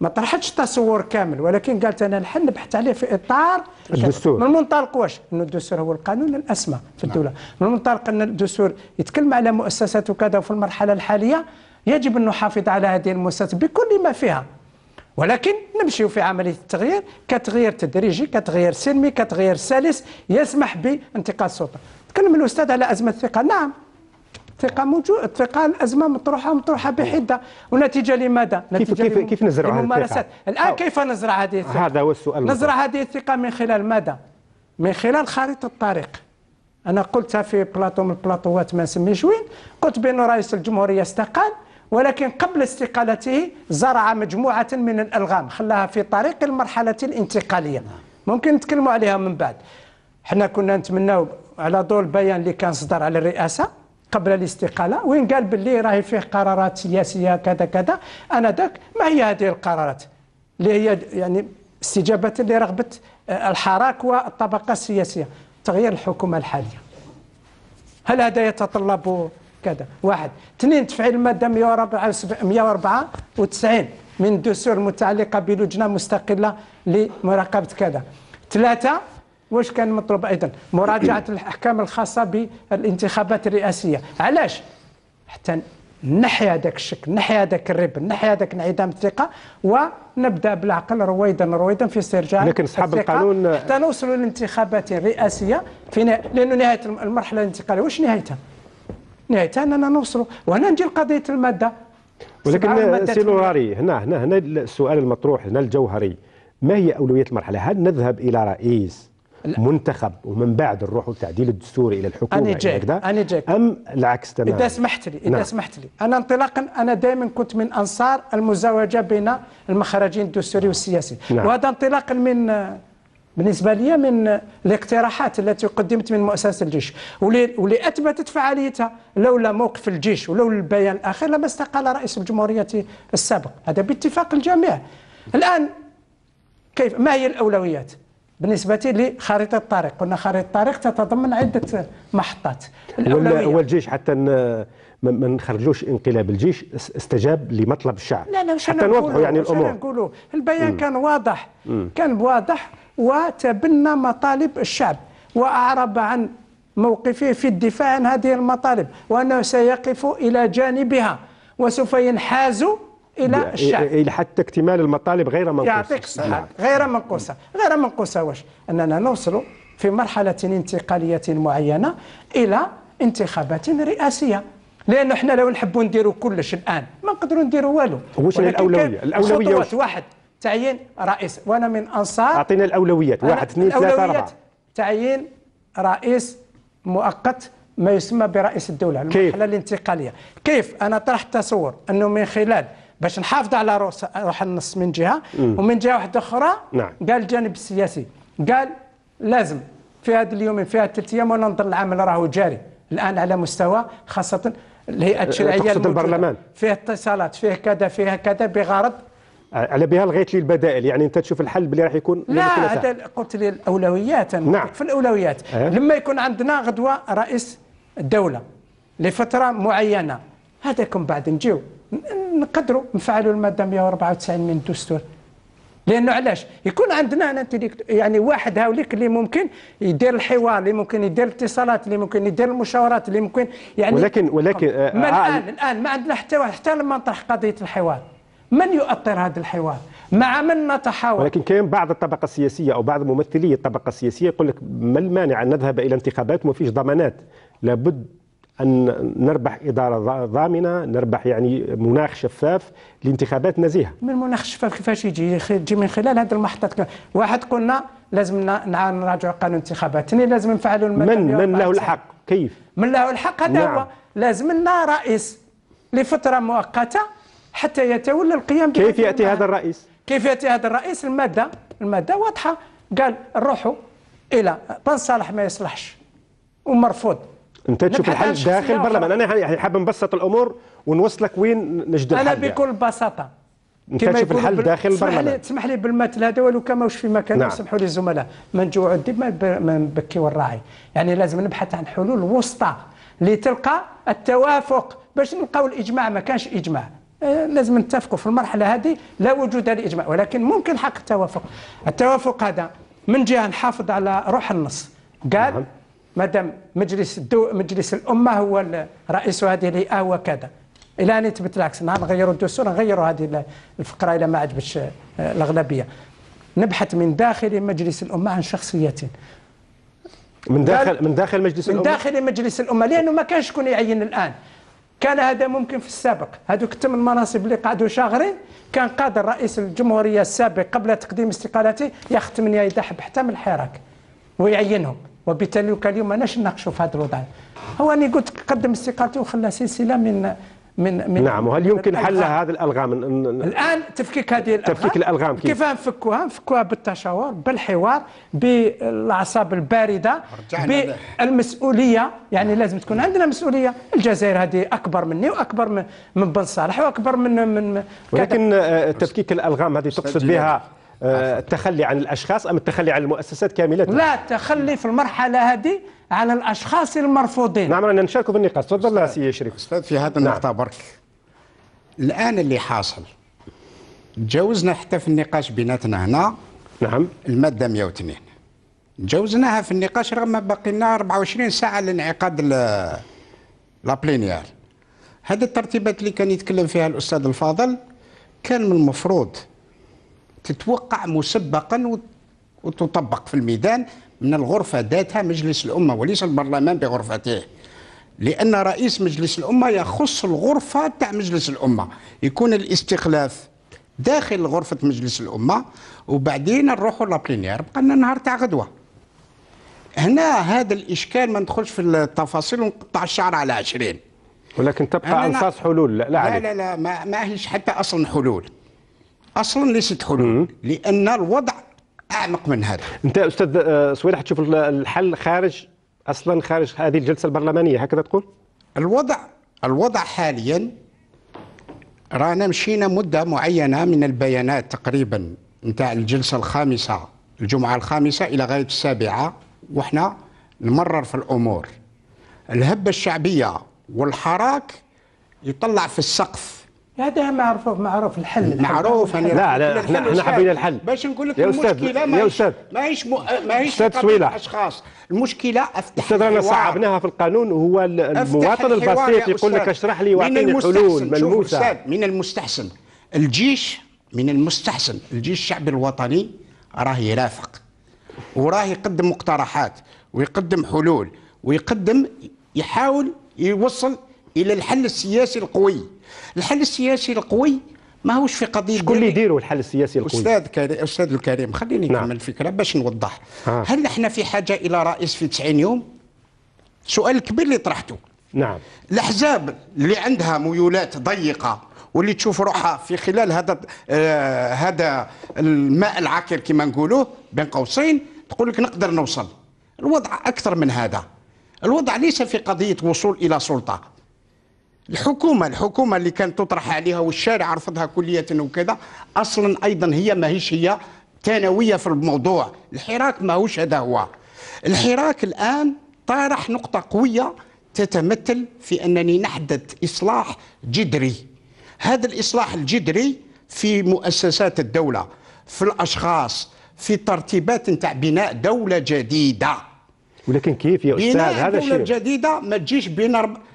ما طرحتش تصور كامل ولكن قالت انا الحل نبحث عليه في اطار الدستور من منطلق واش؟ انه الدستور هو القانون الاسمى في الدوله، نعم. من منطلق ان الدستور يتكلم على مؤسسات وكذا في المرحله الحاليه يجب أن نحافظ على هذه المؤسسات بكل ما فيها ولكن نمشي في عملية التغيير كتغيير تدريجي كتغيير سلمي كتغيير سلس يسمح بانتقال السلطة تكلم الأستاذ على أزمة الثقة نعم الثقة موجودة الثقة الأزمة مطروحة مطروحة بحدة ونتيجة لماذا؟ نتيجة كيف كيف, كيف نزرع هذه الثقة؟ الآن كيف نزرع هذه الثقة؟ هذا هو السؤال نزرع هذه الثقة من خلال ماذا؟ من خلال خريطة الطريق أنا قلتها في بلاطو من البلاطوات ما نسميش وين قلت بأن رئيس الجمهورية استقال ولكن قبل استقالته زرع مجموعة من الألغام خلاها في طريق المرحلة الانتقالية ممكن نتكلموا عليها من بعد حنا كنا نتمناو على ضوء البيان اللي كان صدر على الرئاسة قبل الاستقالة وين قال باللي راهي فيه قرارات سياسية كذا كذا أنا ذاك ما هي هذه القرارات اللي هي يعني استجابة لرغبة آه، الحراك والطبقة السياسية تغيير الحكومة الحالية هل هذا يتطلب كذا واحد اثنين تفعيل المادة 194 من الدستور المتعلقة بلجنة مستقلة لمراقبة كذا ثلاثة واش كان مطلوب أيضا مراجعة الأحكام الخاصة بالانتخابات الرئاسية علاش حتى نحي هذاك الشك نحي هذاك الرب نحي هذاك انعدام الثقه ونبدا بالعقل رويدا رويدا في استرجاع لكن اصحاب القانون حتى نوصلوا للانتخابات الرئاسيه في نهاية لانه نهايه المرحله الانتقاليه واش نهايتها؟ نهايتها اننا نوصلوا وهنا نجي لقضيه الماده ولكن سي لوراري هنا هنا هنا السؤال المطروح هنا الجوهري ما هي اولويه المرحله؟ هل نذهب الى رئيس لا. منتخب ومن بعد نروح للتعديل الدستوري الى الحكومه انا جاك انا جاك ام العكس تماما اذا سمحت لي اذا نعم. سمحت لي انا انطلاقا انا دائما كنت من انصار المزاوجه بين المخرجين الدستوري والسياسي نعم. وهذا انطلاقا من بالنسبة لي من الاقتراحات التي قدمت من مؤسسة الجيش واللي أثبتت فعاليتها لولا موقف الجيش ولولا البيان الآخر لما استقال رئيس الجمهورية السابق هذا باتفاق الجميع الآن كيف ما هي الأولويات بالنسبة لخريطة الطريق قلنا خريطة الطريق تتضمن عدة محطات الأولوية والجيش حتى ما نخرجوش انقلاب الجيش استجاب لمطلب الشعب لا لا حتى نوضحوا يعني الامور نقولوا البيان مم. كان واضح مم. كان واضح وتبنى مطالب الشعب وأعرب عن موقفه في الدفاع عن هذه المطالب وأنه سيقف إلى جانبها وسوف ينحاز الى الشعب حتى اكتمال المطالب غير منقوصه يعطيك نعم. الصحه غير منقوصه غير منقوصه واش اننا نوصل في مرحله انتقاليه معينه الى انتخابات رئاسيه لانه احنا لو نحبوا نديروا كلش الان ما نقدروا نديروا والو واش الاولويه الاولويه واحد تعيين رئيس وانا من انصار اعطينا الاولويات واحد اثنين ثلاثه اربعه تعيين رئيس مؤقت ما يسمى برئيس الدوله المرحله الانتقاليه كيف انا طرحت تصور انه من خلال باش نحافظ على روح النص من جهه م. ومن جهه واحده اخرى نعم. قال الجانب السياسي قال لازم في هذا اليومين في هذه الثلاث ايام وانا نظل العمل راهو جاري الان على مستوى خاصه الهيئه الشرعيه تقصد البرلمان فيه اتصالات فيه كذا فيه كذا بغرض على بها لغيت لي البدائل يعني انت تشوف الحل باللي راح يكون لا هذا قلت لي الاولويات نعم. في الاولويات أه؟ لما يكون عندنا غدوه رئيس الدوله لفتره معينه هذاكم بعد نجيو نقدروا نفعلوا الماده 194 من الدستور لانه علاش يكون عندنا انا يعني واحد هاوليك اللي ممكن يدير الحوار اللي ممكن يدير الاتصالات اللي ممكن يدير المشاورات اللي ممكن يعني ولكن ولكن آه الان آه، الان ما عندنا حتى واحد حتى لما نطرح قضيه الحوار من يؤطر هذا الحوار مع من نتحاور ولكن كان بعض الطبقه السياسيه او بعض ممثلي الطبقه السياسيه يقول لك ما المانع ان نذهب الى انتخابات وما فيش ضمانات لابد ان نربح اداره ضامنه نربح يعني مناخ شفاف لانتخابات نزيهه من مناخ شفاف كيفاش يجي يجي من خلال هذه المحطات واحد قلنا لازم نراجع قانون الانتخابات ثاني لازم نفعلوا من من له الحق كيف من له الحق هذا نعم. هو لازم لنا رئيس لفتره مؤقته حتى يتولى القيام كيف ياتي هذا الرئيس؟ كيف ياتي هذا الرئيس؟ الماده الماده واضحه قال روحوا الى بن صالح ما يصلحش ومرفوض انت تشوف الحل داخل البرلمان انا حاب نبسط الامور ونوصلك وين نجد الحل انا يعني. بكل بساطه انت تشوف الحل بال... داخل البرلمان لي... تسمح لي بالمثل هذا ولو كان ماهوش في مكانه نعم. سمحوا لي الزملاء ما نجوعوا الدب ما, نبكي ما نبكيو الراعي يعني لازم نبحث عن حلول وسطى لتلقى التوافق باش نلقاو الاجماع ما كانش اجماع آه، لازم نتفقوا في المرحله هذه لا وجود لاجماع ولكن ممكن حق التوافق التوافق هذا من جهه نحافظ على روح النص قال مادام نعم. مجلس الدو مجلس الامه هو رئيس هذه الهيئه وكذا الى ان يثبت العكس نعم نغيروا الدستور نغيروا هذه الفقره الى ما عجبتش آه، الاغلبيه نبحث من داخل مجلس الامه عن شخصيه من داخل من داخل مجلس الامه من داخل مجلس الامه لانه ما كانش شكون يعين الان كان هذا ممكن في السابق هذوك تم المناصب اللي قعدوا شهرين كان قادر رئيس الجمهورية السابق قبل تقديم استقالته ياخذ 8 يدحب حتى من الحراك ويعينهم وبالتالي كان اليوم ماناش نناقشوا في هذا الوضع هو أنا قلت قدم استقالته وخلى سلسلة من من, من نعم وهل يمكن حل هذا الالغام الان تفكيك هذه الالغام تفكيك الالغام كيف, كيف نفكوها؟ نفكوها بالتشاور بالحوار بالاعصاب البارده بالمسؤوليه يعني لازم تكون عندنا مسؤوليه الجزائر هذه اكبر مني واكبر من, من بن صالح واكبر من من ولكن آه، تفكيك الالغام هذه تقصد بها التخلي عن الأشخاص أم التخلي عن المؤسسات كاملة لا التخلي في المرحلة هذه على الأشخاص المرفوضين نعم أنا نشارك في النقاش تفضل سي شريف أستاذ في هذا النقطة نعم. برك الآن اللي حاصل تجاوزنا حتى في النقاش بيناتنا هنا نعم المادة 102 تجاوزناها في النقاش رغم باقي لنا 24 ساعة لانعقاد لابلينيار هذه الترتيبات اللي كان يتكلم فيها الأستاذ الفاضل كان من المفروض تتوقع مسبقا وتطبق في الميدان من الغرفة ذاتها مجلس الأمة وليس البرلمان بغرفته لأن رئيس مجلس الأمة يخص الغرفة تاع مجلس الأمة يكون الاستخلاف داخل غرفة مجلس الأمة وبعدين نروحوا لابلينير بقى لنا نهار تاع غدوة هنا هذا الإشكال ما ندخلش في التفاصيل ونقطع الشعر على عشرين ولكن تبقى أنفاس حلول لا لا, لا, لا ما, ما هيش حتى أصلا حلول اصلا ليست حلول لان الوضع اعمق من هذا انت استاذ آه، سويلح تشوف الحل خارج اصلا خارج هذه الجلسه البرلمانيه هكذا تقول الوضع الوضع حاليا رانا مشينا مده معينه من البيانات تقريبا نتاع الجلسه الخامسه الجمعه الخامسه الى غايه السابعه وحنا نمرر في الامور الهبه الشعبيه والحراك يطلع في السقف هذا معروف معروف الحل معروف انا يعني لا لا احنا احنا حابين الحل باش نقول لك المشكله ماهيش ماهيش ماهيش اشخاص المشكله افتح استاذ رانا صعبناها في القانون وهو المواطن البسيط يقول لك اشرح لي واعطيني حلول ملموسه من المستحسن الجيش من المستحسن الجيش الشعبي الوطني راه يرافق وراه يقدم مقترحات ويقدم حلول ويقدم يحاول يوصل الى الحل السياسي القوي الحل السياسي القوي ما هوش في قضيه شكون اللي يديروا الحل السياسي القوي استاذ كريم استاذ الكريم خليني نعم. نكمل نعم. الفكره باش نوضح آه. هل احنا في حاجه الى رئيس في 90 يوم سؤال كبير اللي طرحته نعم الاحزاب اللي عندها ميولات ضيقه واللي تشوف روحها في خلال هذا آه هذا الماء العكر كما نقولوه بين قوسين تقول لك نقدر نوصل الوضع اكثر من هذا الوضع ليس في قضيه وصول الى سلطه الحكومه الحكومه اللي كانت تطرح عليها والشارع رفضها كليه وكذا اصلا ايضا هي ماهيش هي ثانويه في الموضوع الحراك ماهوش هذا هو الحراك الان طارح نقطه قويه تتمثل في انني نحدث اصلاح جذري هذا الاصلاح الجذري في مؤسسات الدوله في الاشخاص في ترتيبات نتاع بناء دوله جديده ولكن كيف يا استاذ هذا الشيء الدوله الجديده ما تجيش بين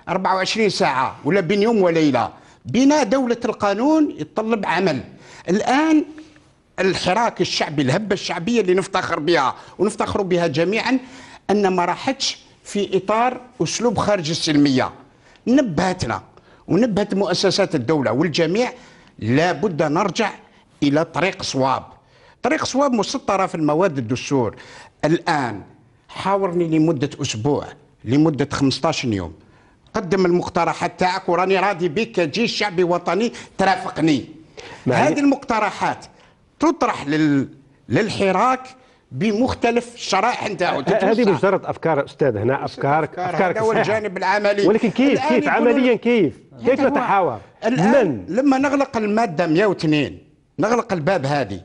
24 ساعه ولا بين يوم وليله بناء دوله القانون يتطلب عمل الان الحراك الشعبي الهبه الشعبيه اللي نفتخر بها ونفتخر بها جميعا ان ما راحتش في اطار اسلوب خارج السلميه نبهتنا ونبهت مؤسسات الدوله والجميع لابد نرجع الى طريق صواب طريق صواب مسطره في المواد الدستور الان حاورني لمده اسبوع لمده 15 يوم قدم المقترحات تاعك وراني راضي بك كجيش شعبي وطني ترافقني هذه المقترحات تطرح لل... للحراك بمختلف الشرائح نتاعو هذه مجرد افكار استاذ هنا افكارك افكارك هذا هو الجانب العملي ولكن كيف كيف عمليا كيف كيف نتحاور من لما نغلق الماده 102 نغلق الباب هذه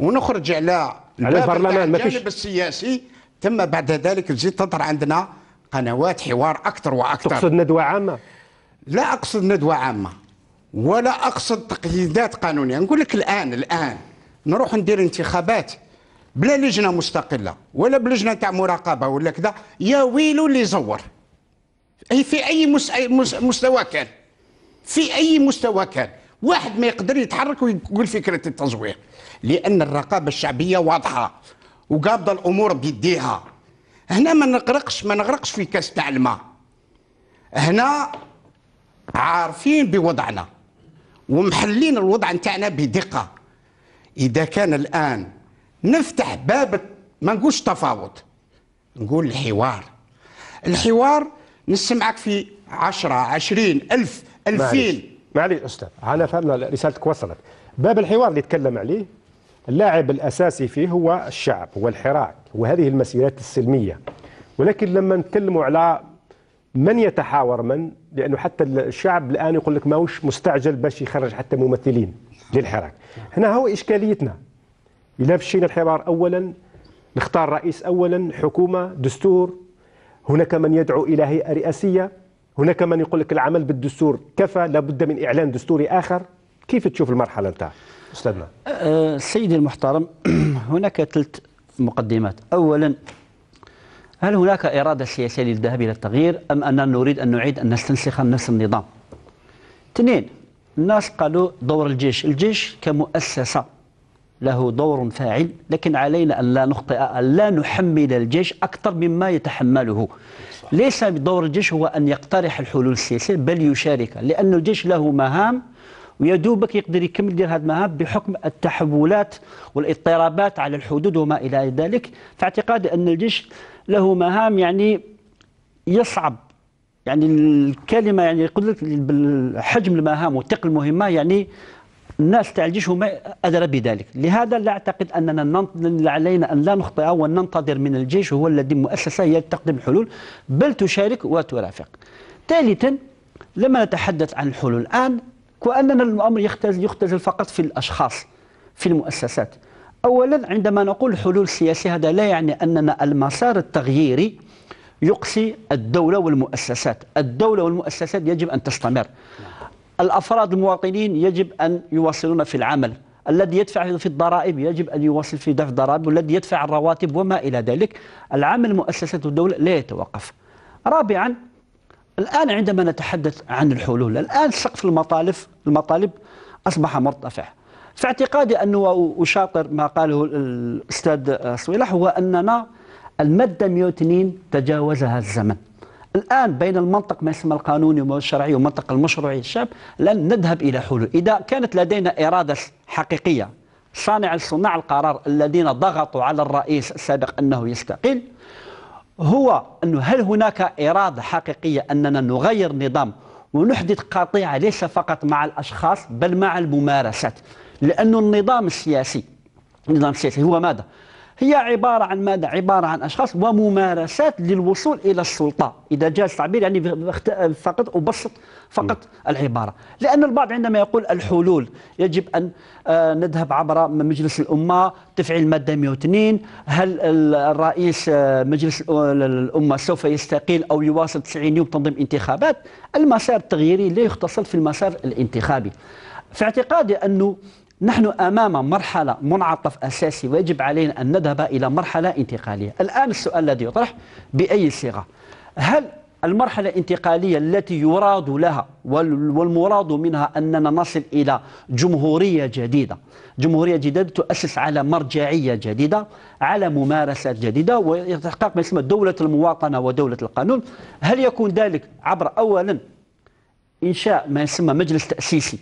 ونخرج على الباب على البرلمان الجانب السياسي ثم بعد ذلك تزيد تظهر عندنا قنوات حوار اكثر واكثر تقصد ندوه عامه لا اقصد ندوه عامه ولا اقصد تقييدات قانونيه نقول لك الان الان نروح ندير انتخابات بلا لجنه مستقله ولا بلجنه تاع مراقبه ولا كذا يا ويلو اللي يزور اي في اي مستوى كان في اي مستوى كان واحد ما يقدر يتحرك ويقول فكره التزوير لان الرقابه الشعبيه واضحه وقابضه الامور بيديها هنا ما نغرقش ما نغرقش في كاس تاع الماء هنا عارفين بوضعنا ومحلين الوضع نتاعنا بدقه اذا كان الان نفتح باب ما نقولش تفاوض نقول الحوار الحوار نسمعك في 10 20 ألفين 2000 معليش استاذ انا فهمنا رسالتك وصلت باب الحوار اللي تكلم عليه اللاعب الأساسي فيه هو الشعب هو الحراك وهذه المسيرات السلمية ولكن لما نتكلموا على من يتحاور من لأنه حتى الشعب الآن يقول لك ماهوش مستعجل باش يخرج حتى ممثلين للحراك هنا هو إشكاليتنا الى مشينا الحوار أولا نختار رئيس أولا حكومة دستور هناك من يدعو إلى هيئة رئاسية هناك من يقول لك العمل بالدستور كفى لابد من إعلان دستوري آخر كيف تشوف المرحلة نتاعك أستاذنا أه، أه، سيدي المحترم (clears throat) هناك ثلاث مقدمات أولا هل هناك إرادة سياسية للذهاب إلى التغيير أم أننا نريد أن نعيد أن نستنسخ نفس النظام اثنين الناس قالوا دور الجيش الجيش كمؤسسة له دور فاعل لكن علينا أن لا نخطئ أن لا نحمل الجيش أكثر مما يتحمله ليس دور الجيش هو أن يقترح الحلول السياسية بل يشارك لأن الجيش له مهام ويا دوبك يقدر يكمل يدير هذه المهام بحكم التحولات والاضطرابات على الحدود وما الى ذلك فاعتقاد ان الجيش له مهام يعني يصعب يعني الكلمه يعني قلت بالحجم المهام وثقل المهمه يعني الناس تاع الجيش هم ادرى بذلك لهذا لا اعتقد اننا علينا ان لا نخطئ وننتظر من الجيش هو الذي مؤسسه هي تقدم الحلول بل تشارك وترافق ثالثا لما نتحدث عن الحلول الان وأننا الأمر يختزل, يختزل فقط في الأشخاص في المؤسسات أولا عندما نقول حلول سياسية هذا لا يعني أننا المسار التغييري يقصي الدولة والمؤسسات الدولة والمؤسسات يجب أن تستمر الأفراد المواطنين يجب أن يواصلون في العمل الذي يدفع في الضرائب يجب أن يواصل في دفع الضرائب والذي يدفع الرواتب وما إلى ذلك العمل المؤسسات والدوله لا يتوقف رابعا الآن عندما نتحدث عن الحلول الآن سقف المطالب المطالب أصبح مرتفع في اعتقادي أنه أشاطر ما قاله الأستاذ صويلح هو أننا المادة 102 تجاوزها الزمن الآن بين المنطق ما يسمى القانوني والشرعي ومنطق المشروعي الشاب لن نذهب إلى حلول إذا كانت لدينا إرادة حقيقية صانع صناع القرار الذين ضغطوا على الرئيس السابق أنه يستقيل هو أنه هل هناك إرادة حقيقية أننا نغير النظام ونحدث قطيعة ليس فقط مع الأشخاص بل مع الممارسات لأن النظام السياسي النظام السياسي هو ماذا؟ هي عبارة عن ماذا؟ عبارة عن أشخاص وممارسات للوصول إلى السلطة إذا جاء التعبير يعني فقط أبسط فقط م. العبارة لأن البعض عندما يقول الحلول يجب أن آه، نذهب عبر مجلس الأمة تفعيل مادة 102 هل الرئيس آه، مجلس الأمة سوف يستقيل أو يواصل 90 يوم تنظيم انتخابات المسار التغييري لا يختصر في المسار الانتخابي في اعتقادي أنه نحن أمام مرحلة منعطف أساسي ويجب علينا أن نذهب إلى مرحلة انتقالية الآن السؤال الذي يطرح بأي صيغة هل المرحلة الانتقالية التي يراد لها والمراد منها أننا نصل إلى جمهورية جديدة جمهورية جديدة تؤسس على مرجعية جديدة على ممارسات جديدة ويتحقق ما يسمى دولة المواطنة ودولة القانون هل يكون ذلك عبر أولا إنشاء ما يسمى مجلس تأسيسي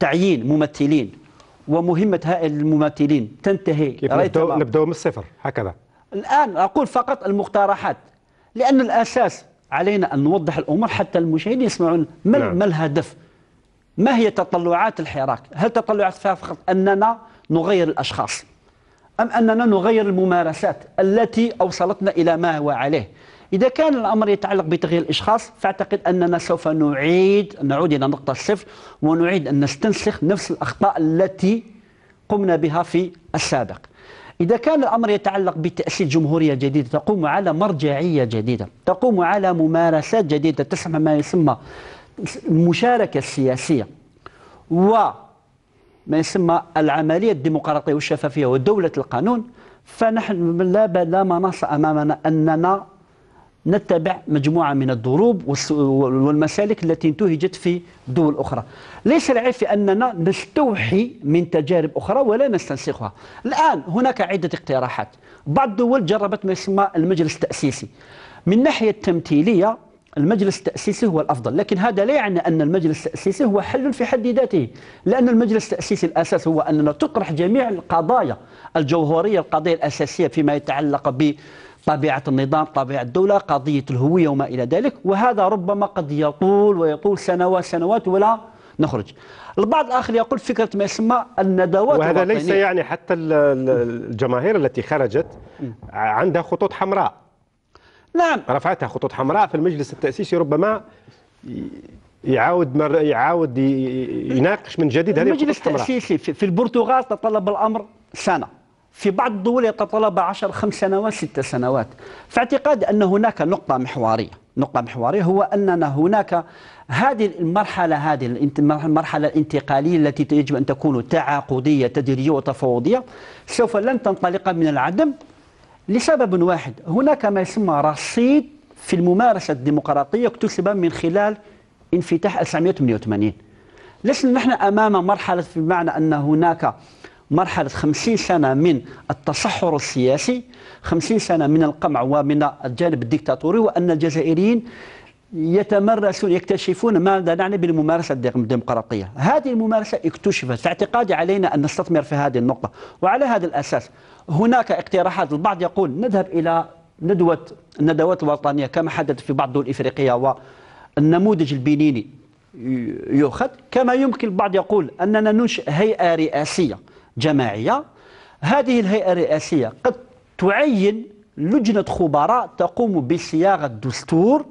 تعيين ممثلين ومهمه هؤلاء الممثلين تنتهي كيف نبدأ, من الصفر هكذا الان اقول فقط المقترحات لان الاساس علينا ان نوضح الامور حتى المشاهدين يسمعون ما, نعم. ما الهدف ما هي تطلعات الحراك هل تطلعات فقط اننا نغير الاشخاص ام اننا نغير الممارسات التي اوصلتنا الى ما هو عليه إذا كان الأمر يتعلق بتغيير الأشخاص فأعتقد أننا سوف نعيد نعود إلى نقطة الصفر ونعيد أن نستنسخ نفس الأخطاء التي قمنا بها في السابق إذا كان الأمر يتعلق بتأسيس جمهورية جديدة تقوم على مرجعية جديدة تقوم على ممارسات جديدة تسمى ما يسمى المشاركة السياسية و ما يسمى العملية الديمقراطية والشفافية ودولة القانون فنحن لا, لا مناص أمامنا أننا نتبع مجموعة من الضروب والمسالك التي انتهجت في دول أخرى ليس العيب في أننا نستوحي من تجارب أخرى ولا نستنسخها الآن هناك عدة اقتراحات بعض الدول جربت ما يسمى المجلس التأسيسي من ناحية التمثيلية المجلس التأسيسي هو الأفضل لكن هذا لا يعني أن المجلس التأسيسي هو حل في حد ذاته لأن المجلس التأسيسي الأساس هو أننا تطرح جميع القضايا الجوهرية القضايا الأساسية فيما يتعلق ب طبيعة النظام طبيعة الدولة قضية الهوية وما إلى ذلك وهذا ربما قد يطول ويطول سنوات سنوات ولا نخرج البعض الآخر يقول فكرة ما يسمى الندوات وهذا الوطنية. ليس يعني حتى الجماهير التي خرجت عندها خطوط حمراء نعم رفعتها خطوط حمراء في المجلس التأسيسي ربما يعاود مر يعاود يناقش من جديد هذه المجلس التأسيسي في البرتغال تطلب الأمر سنة في بعض الدول يتطلب عشر خمس سنوات ست سنوات في اعتقاد أن هناك نقطة محورية نقطة محورية هو أننا هناك هذه المرحلة هذه المرحلة الانتقالية التي يجب أن تكون تعاقدية تدريجية وتفاوضية سوف لن تنطلق من العدم لسبب واحد هناك ما يسمى رصيد في الممارسة الديمقراطية اكتسب من خلال انفتاح 1988 لسنا نحن أمام مرحلة بمعنى أن هناك مرحلة خمسين سنة من التصحر السياسي خمسين سنة من القمع ومن الجانب الدكتاتوري وأن الجزائريين يتمرسون يكتشفون ماذا نعني بالممارسة الديمقراطية هذه الممارسة اكتشفت اعتقادي علينا أن نستثمر في هذه النقطة وعلى هذا الأساس هناك اقتراحات البعض يقول نذهب إلى ندوة الندوات الوطنيه كما حدث في بعض دول إفريقيا والنموذج البنيني يؤخذ كما يمكن البعض يقول اننا ننشئ هيئه رئاسيه جماعية هذه الهيئة الرئاسية قد تعين لجنة خبراء تقوم بصياغة دستور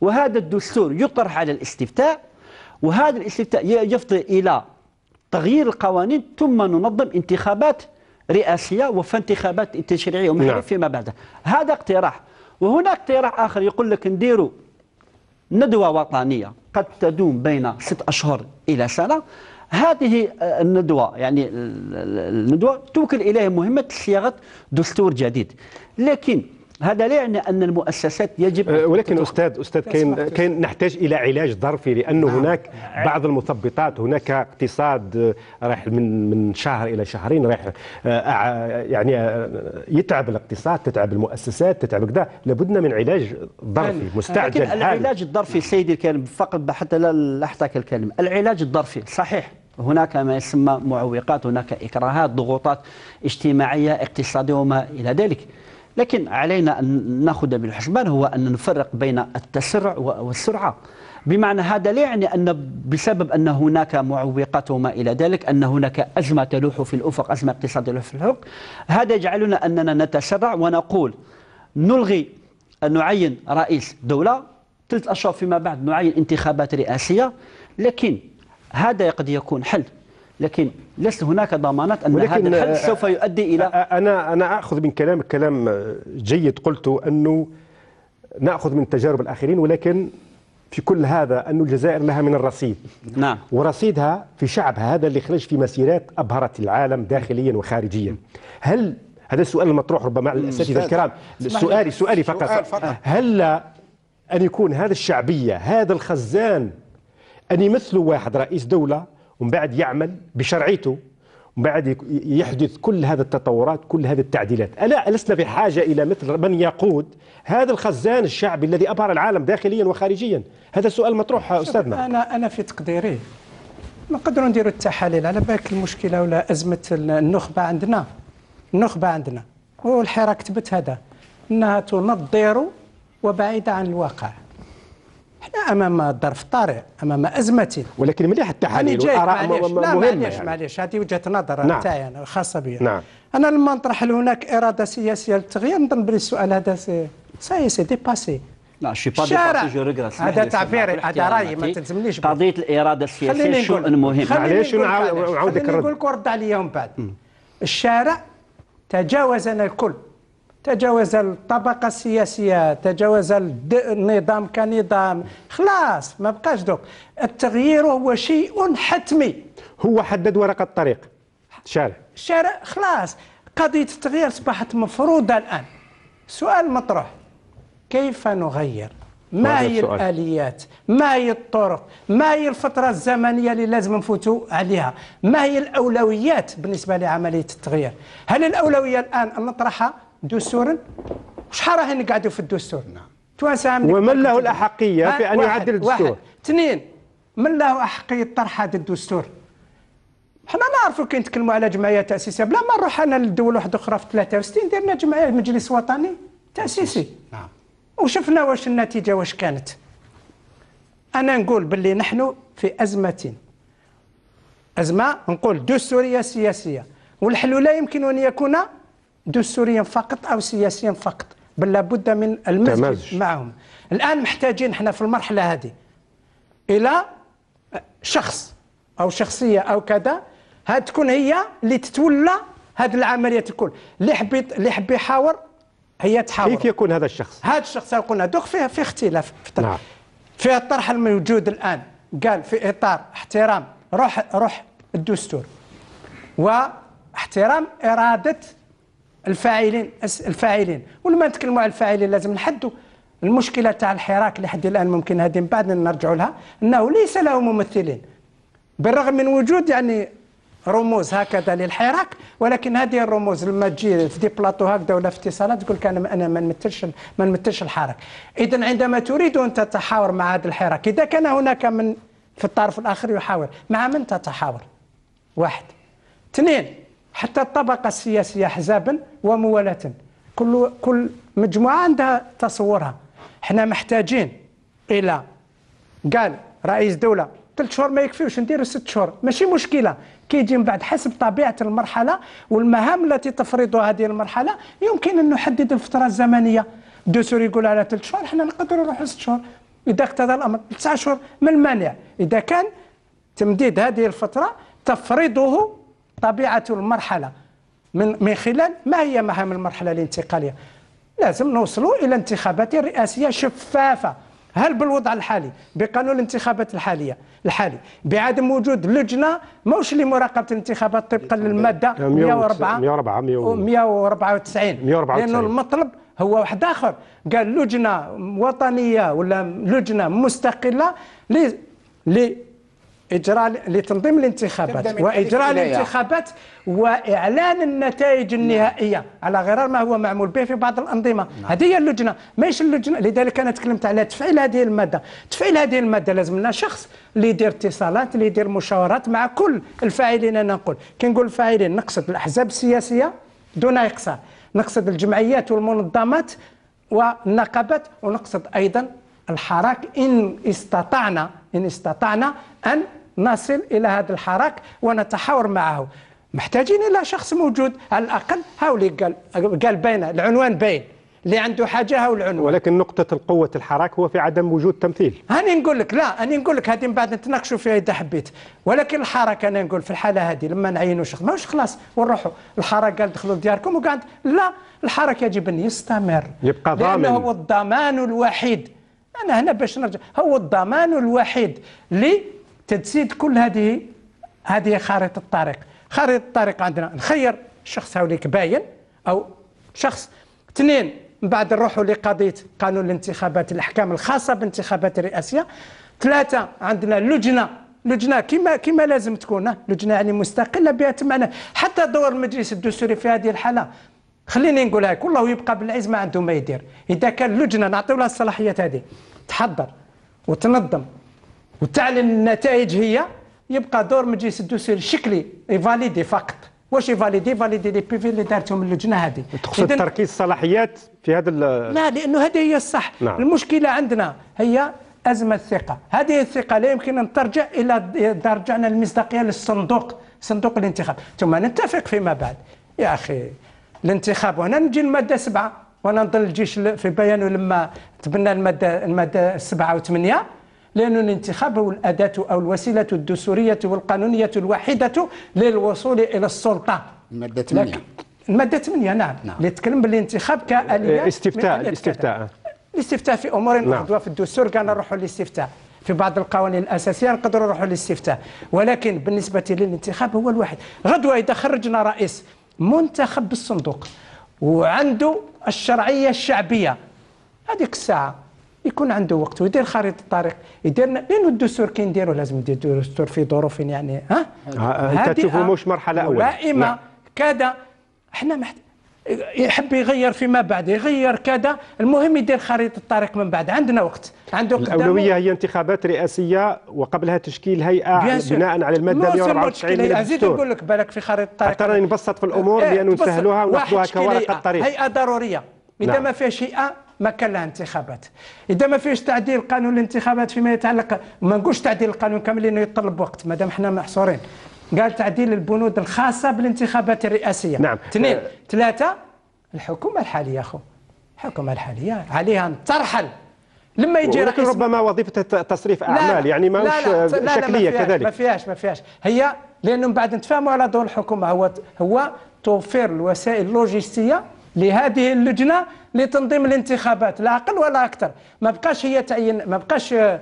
وهذا الدستور يطرح على الاستفتاء وهذا الاستفتاء يفضي إلى تغيير القوانين ثم ننظم انتخابات رئاسية وفانتخابات تشريعية ومحلية نعم. فيما بعد هذا اقتراح وهناك اقتراح آخر يقول لك نديروا ندوة وطنية قد تدوم بين ست أشهر إلى سنة هذه آه، الندوة يعني الندوة توكل إليها مهمة صياغة دستور جديد لكن هذا لا يعني ان المؤسسات يجب أه ولكن استاذ استاذ كاين كاين نحتاج الى علاج ظرفي لانه نعم. هناك بعض المثبطات هناك اقتصاد أه، رايح من من شهر الى شهرين رايح أه، يعني أه، يتعب الاقتصاد تتعب المؤسسات تتعب كذا لابدنا من علاج ظرفي مستعجل لكن العلاج الظرفي سيدي الكريم فقط حتى لا احتك الكلمه العلاج الظرفي صحيح هناك ما يسمى معوقات هناك إكراهات ضغوطات اجتماعية اقتصادية وما إلى ذلك لكن علينا أن نأخذ بالحسبان هو أن نفرق بين التسرع والسرعة بمعنى هذا لا يعني أن بسبب أن هناك معوقات وما إلى ذلك أن هناك أزمة تلوح في الأفق أزمة اقتصادية في الأفق هذا يجعلنا أننا نتسرع ونقول نلغي أن نعين رئيس دولة ثلاث أشهر فيما بعد نعين انتخابات رئاسية لكن هذا قد يكون حل لكن ليس هناك ضمانات ان هذا الحل سوف يؤدي الى انا انا اخذ من كلامك كلام جيد قلته انه ناخذ من تجارب الاخرين ولكن في كل هذا أن الجزائر لها من الرصيد نعم ورصيدها في شعبها هذا اللي خرج في مسيرات أبهرت العالم داخليا وخارجيا هل هذا السؤال المطروح ربما على الأساتذة الكرام سؤالي سؤالي فقط, فقط. هل أن يكون هذا الشعبية هذا الخزان أن يمثلوا واحد رئيس دولة ومن بعد يعمل بشرعيته ومن بعد يحدث كل هذه التطورات كل هذه التعديلات ألا لسنا بحاجة إلى مثل من يقود هذا الخزان الشعبي الذي أبهر العالم داخليا وخارجيا هذا سؤال مطروح أستاذنا أنا أنا في تقديري نقدروا نديروا التحاليل على بالك المشكلة ولا أزمة النخبة عندنا النخبة عندنا والحراك تبت هذا أنها تنظر وبعيدة عن الواقع احنا امام ظرف طارئ امام ازمه ولكن مليح التحاليل والاراء مهمه لا معليش يعني. معليش هذه وجهه نظر نعم. تاعي انا الخاصه بي نعم. انا لما نطرح هناك اراده سياسيه للتغيير نظن بلي السؤال هذا سي سي ديباسي لا شي با ديباسي جو هذا تعبيري هذا رايي ما تلزمنيش قضيه الاراده السياسيه شؤون مهم معليش نعاودك نقول لك ورد عليا من بعد الشارع تجاوزنا الكل تجاوز الطبقة السياسية تجاوز النظام كنظام خلاص ما بقاش دوك التغيير هو شيء حتمي هو حدد ورقة الطريق الشارع الشارع خلاص قضية التغيير أصبحت مفروضة الآن سؤال مطروح كيف نغير ما هي الآليات ما هي الطرق ما هي الفترة الزمنية اللي لازم نفوتوا عليها ما هي الأولويات بالنسبة لعملية التغيير هل الأولوية الآن أن نطرحها دستورا شحال راهي نقعدوا في الدستور نعم ومن له الاحقيه في ان يعدل الدستور اثنين من له احقيه طرح هذا الدستور حنا نعرفوا كي نتكلموا على جمعيه تاسيسيه بلا ما نروح انا لدول واحده اخرى في 63 درنا جمعيه مجلس وطني تاسيسي نعم وشفنا واش النتيجه واش كانت انا نقول باللي نحن في ازمه ازمه نقول دستوريه سياسيه والحل لا يمكن ان يكون دستوريا فقط أو سياسيا فقط بل لابد من المزج معهم الآن محتاجين احنا في المرحلة هذه إلى شخص أو شخصية أو كذا هاد تكون هي اللي تتولى هذه العمليات الكل اللي حبي اللي حبي يحاور هي تحاور كيف يكون هذا الشخص؟ هذا الشخص قلنا دوك فيه في اختلاف في نعم. في الطرح الموجود الآن قال في إطار احترام روح روح الدستور واحترام إرادة الفاعلين الفاعلين ولما نتكلموا على الفاعلين لازم نحدوا المشكله تاع الحراك لحد الان ممكن هذه من بعد نرجعوا لها انه ليس له ممثلين بالرغم من وجود يعني رموز هكذا للحراك ولكن هذه الرموز لما تجي في دي بلاطو هكذا ولا في اتصالات تقول لك انا انا ما نمثلش ما نمثلش الحراك اذا عندما تريد ان تتحاور مع هذا الحراك اذا كان هناك من في الطرف الاخر يحاور مع من تتحاور واحد اثنين حتى الطبقة السياسية أحزابا وموالاة كل كل مجموعة عندها تصورها حنا محتاجين إلى قال رئيس دولة ثلاث شهور ما يكفيوش نديروا ست شهور ماشي مشكله كيجي من بعد حسب طبيعه المرحله والمهام التي تفرضها هذه المرحله يمكن ان نحدد الفتره الزمنيه دوسور يقول على ثلاث شهور حنا نقدروا نروحوا ست شهور اذا اقتضى الامر تسع شهور من المانع اذا كان تمديد هذه الفتره تفرضه طبيعه المرحله من من خلال ما هي مهام المرحله الانتقاليه لازم نوصلوا الى انتخابات رئاسيه شفافه هل بالوضع الحالي بقانون الانتخابات الحاليه الحالي بعدم وجود لجنه موش لمراقبه الانتخابات طبقا للماده 104 104 194 194 لانه المطلب هو واحد اخر قال لجنه وطنيه ولا لجنه مستقله اجراء لتنظيم الانتخابات واجراء الانتخابات واعلان النتائج النهائيه نعم. على غرار ما هو معمول به في بعض الانظمه نعم. هذه هي اللجنه ماشي اللجنه لذلك انا تكلمت على تفعيل هذه الماده تفعيل هذه الماده لازم لنا شخص اللي يدير اتصالات اللي يدير مشاورات مع كل الفاعلين انا نقول كي نقول الفاعلين نقصد الاحزاب السياسيه دون اقصاء نقصد الجمعيات والمنظمات والنقابات ونقصد ايضا الحراك ان استطعنا ان استطعنا ان نصل إلى هذا الحراك ونتحاور معه محتاجين إلى شخص موجود على الأقل هاولي قال قال بين العنوان بين اللي عنده حاجه هو العنوان ولكن نقطه القوه الحراك هو في عدم وجود تمثيل هاني نقول لك لا هاني نقول لك هذه من بعد نتناقشوا فيها اذا حبيت ولكن الحراك انا نقول في الحاله هذه لما نعينوا شخص ماهوش خلاص ونروحوا الحراك قال دخلوا لدياركم وقعد لا الحراك يجب ان يستمر يبقى ضامن لانه هو الضمان الوحيد انا هنا باش نرجع هو الضمان الوحيد لي تجسيد كل هذه هذه خارطه الطريق خريطه الطريق عندنا نخير شخص هوليك باين او شخص اثنين من بعد نروحوا لقضيه قانون الانتخابات الاحكام الخاصه بانتخابات الرئاسيه ثلاثه عندنا لجنه لجنه كما كما لازم تكون لجنه يعني مستقله باتمامها حتى دور المجلس الدستوري في هذه الحاله خليني نقولها لك والله يبقى بالعز ما عنده ما يدير اذا كان لجنه نعطيو لها الصلاحيات هذه تحضر وتنظم وتعلن النتائج هي يبقى دور مجلس الدستور الشكلي يفاليدي فقط واش يفاليدي فاليدي لي بيفي اللي دارتهم اللجنه هذه تقصد تركيز الصلاحيات في هذا لا لانه هذه هي الصح نعم. المشكله عندنا هي ازمه الثقه هذه الثقه لا يمكن ان ترجع الى اذا رجعنا المصداقيه للصندوق صندوق الانتخاب ثم نتفق فيما بعد يا اخي الانتخاب وهنا نجي الماده سبعه وانا نظن الجيش في بيانه لما تبنى الماده الماده سبعه وثمانيه لأن الانتخاب هو الأداة أو الوسيلة الدستورية والقانونية الوحيدة للوصول إلى السلطة المادة 8 المادة 8 نعم, اللي نعم. تتكلم بالانتخاب كآلية إيه، استفتاء الاستفتاء الاستفتاء في أمور نعم. في الدستور كان نروحوا للاستفتاء في بعض القوانين الاساسيه نقدروا نروحوا للاستفتاء ولكن بالنسبه للانتخاب هو الواحد غدوه اذا خرجنا رئيس منتخب بالصندوق وعنده الشرعيه الشعبيه هذيك الساعه يكون عنده وقت ويدير خريطه الطريق يدير لانه الدستور كي نديرو لازم يدير الدستور في ظروف يعني ها انت تشوفو مش مرحله اولى دائما كذا احنا محت... يحب يغير فيما بعد يغير كذا المهم يدير خريطه الطريق من بعد عندنا وقت عنده الاولويه هي انتخابات رئاسيه وقبلها تشكيل هيئه بناء على الماده 194 من الدستور نقول لك بالك في خريطه الطريق اعتراني نبسط في الامور إيه، لانه نسهلوها وناخذوها كورقه طريق هيئه ضروريه اذا نعم. ما فيهاش هيئه ما كان لها انتخابات اذا ما فيش تعديل قانون الانتخابات فيما يتعلق ما نقولش تعديل القانون كامل لانه يطلب وقت ما دام حنا محصورين قال تعديل البنود الخاصه بالانتخابات الرئاسيه نعم اثنين آه. ثلاثه الحكومه الحاليه اخو الحكومه الحاليه عليها ان ترحل لما يجي رئيس ربما وظيفه تصريف اعمال يعني لا يعني ماهوش شكليه لا لا كذلك ما فيهاش ما فيهاش هي لانه من بعد نتفاهموا على دور الحكومه هو هو توفير الوسائل اللوجستيه لهذه اللجنه لتنظيم الانتخابات لا اقل ولا اكثر ما بقاش هي تعين ما بقاش آه،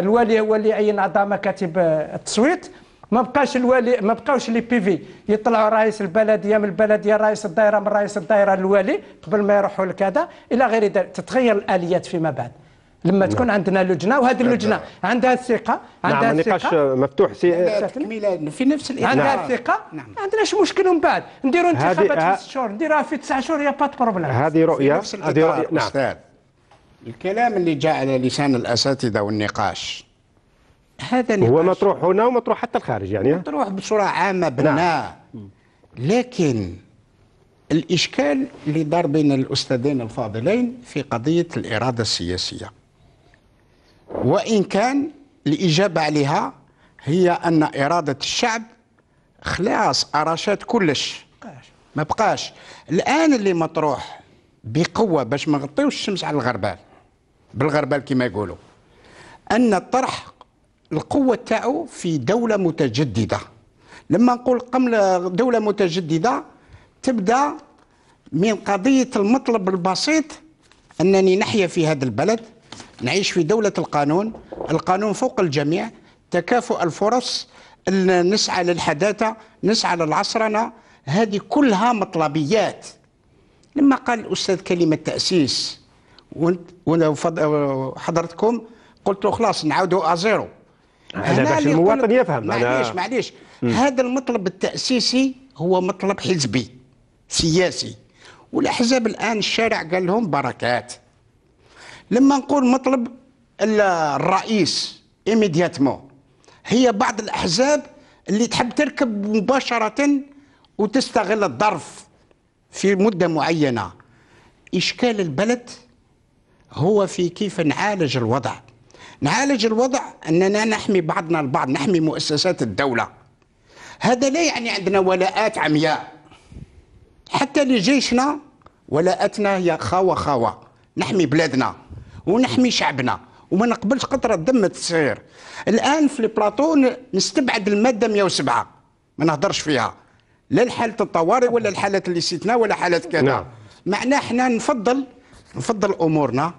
الوالي هو اللي يعين اعضاء مكاتب آه، التصويت ما بقاش الوالي ما بقاوش لي بي في يطلعوا رئيس البلديه من البلديه رئيس الدائره من رئيس الدائره للوالي قبل ما يروحوا لكذا الى غير ذلك تتغير الاليات فيما بعد لما نعم. تكون عندنا لجنه وهذه نعم. اللجنه عندها الثقه نعم، عندها نعم الثقه نقاش مفتوح سي في نفس الإطار عندها الثقه نعم. ما عندناش مشكل من بعد نديروا انتخابات في ست شهور نديروها في تسع شهور يا با بروبليم هذه رؤيه هذه رؤيه نعم أستاذ. الكلام اللي جاء على لسان الاساتذه والنقاش هذا نقاش هو مطروح هنا ومطروح حتى الخارج يعني مطروح بصوره عامه بناء نعم. لكن الاشكال اللي دار بين الاستاذين الفاضلين في قضيه الاراده السياسيه وإن كان الإجابة عليها هي أن إرادة الشعب خلاص أراشات كلش ما بقاش الآن اللي مطروح بقوة باش ما نغطيوش الشمس على الغربال بالغربال كما يقولوا أن الطرح القوة تاعو في دولة متجددة لما نقول قمل دولة متجددة تبدأ من قضية المطلب البسيط أنني نحيا في هذا البلد نعيش في دولة القانون القانون فوق الجميع تكافؤ الفرص نسعى للحداثة نسعى للعصرنة هذه كلها مطلبيات لما قال الأستاذ كلمة تأسيس وحضرتكم قلت له خلاص نعاودوا أزيرو هذا باش المواطن يفهم معليش معليش هذا المطلب التأسيسي هو مطلب حزبي سياسي والأحزاب الآن الشارع قال لهم بركات لما نقول مطلب الرئيس ايميدياتمون هي بعض الاحزاب اللي تحب تركب مباشره وتستغل الظرف في مده معينه اشكال البلد هو في كيف نعالج الوضع نعالج الوضع اننا نحمي بعضنا البعض نحمي مؤسسات الدوله هذا لا يعني عندنا ولاءات عمياء حتى لجيشنا ولاءتنا هي خاوه خاوه نحمي بلادنا ونحمي شعبنا وما نقبلش قطره دم تصير الان في البلاطو نستبعد الماده 107 ما نهضرش فيها لا الحاله الطوارئ ولا الحالات سيتنا ولا حالة كذا نعم. معناه احنا نفضل نفضل امورنا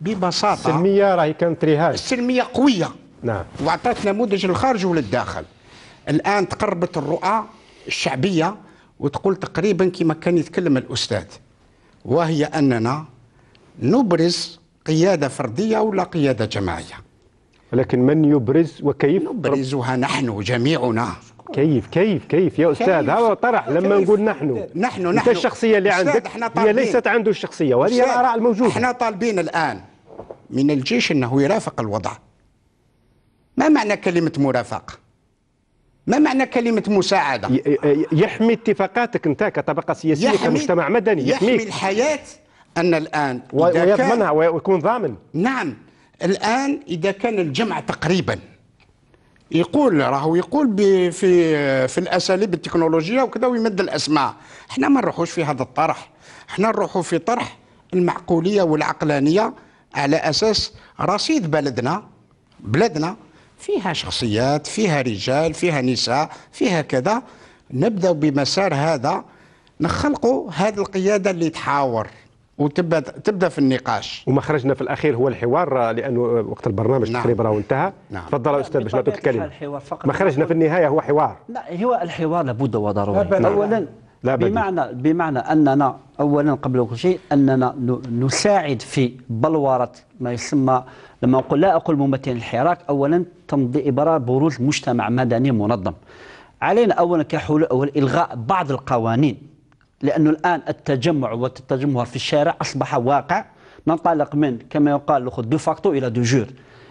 ببساطه السلميه راهي كانت رهان السلميه قويه نعم وعطات نموذج للخارج وللداخل الان تقربت الرؤى الشعبيه وتقول تقريبا كما كان يتكلم الاستاذ وهي اننا نبرز قيادة فردية ولا قيادة جماعية لكن من يبرز وكيف نبرزها نحن جميعنا كيف كيف كيف يا استاذ كيف. هذا طرح لما كيف. نقول نحن نحن نحن انت الشخصيه اللي عندك هي ليست عنده الشخصيه وهذه الاراء الموجوده احنا طالبين الان من الجيش انه يرافق الوضع ما معنى كلمه مرافقه ما معنى كلمة مساعدة؟ يحمي اتفاقاتك أنت كطبقة سياسية يحمي كمجتمع مدني يحمي, يحميك. الحياة أن الآن ويضمنها ويكون ضامن نعم الآن إذا كان الجمع تقريبا يقول راهو يقول في في الاساليب التكنولوجيه وكذا ويمد الاسماء احنا ما نروحوش في هذا الطرح احنا نروحوا في طرح المعقوليه والعقلانيه على اساس رصيد بلدنا بلدنا فيها شخصيات فيها رجال فيها نساء فيها كذا نبدا بمسار هذا نخلقوا هذه القياده اللي تحاور وتبدا تبدا في النقاش ومخرجنا في الاخير هو الحوار آه، لانه آه، وقت البرنامج نعم. تقريبا راهو انتهى نعم. تفضل يا استاذ باش نعطيك الكلمه مخرجنا في النهايه هو حوار لا هو الحوار لابد وضروري لا نعم. اولا لا بمعنى بمعنى اننا اولا قبل كل شيء اننا نساعد في بلوره ما يسمى لما نقول لا اقول ممثل الحراك اولا تمضي ابراء بروز مجتمع مدني منظم علينا اولا كحلول الغاء بعض القوانين لأنه الآن التجمع والتجمهر في الشارع أصبح واقع ننطلق من كما يقال دو فاكتو إلى دو جور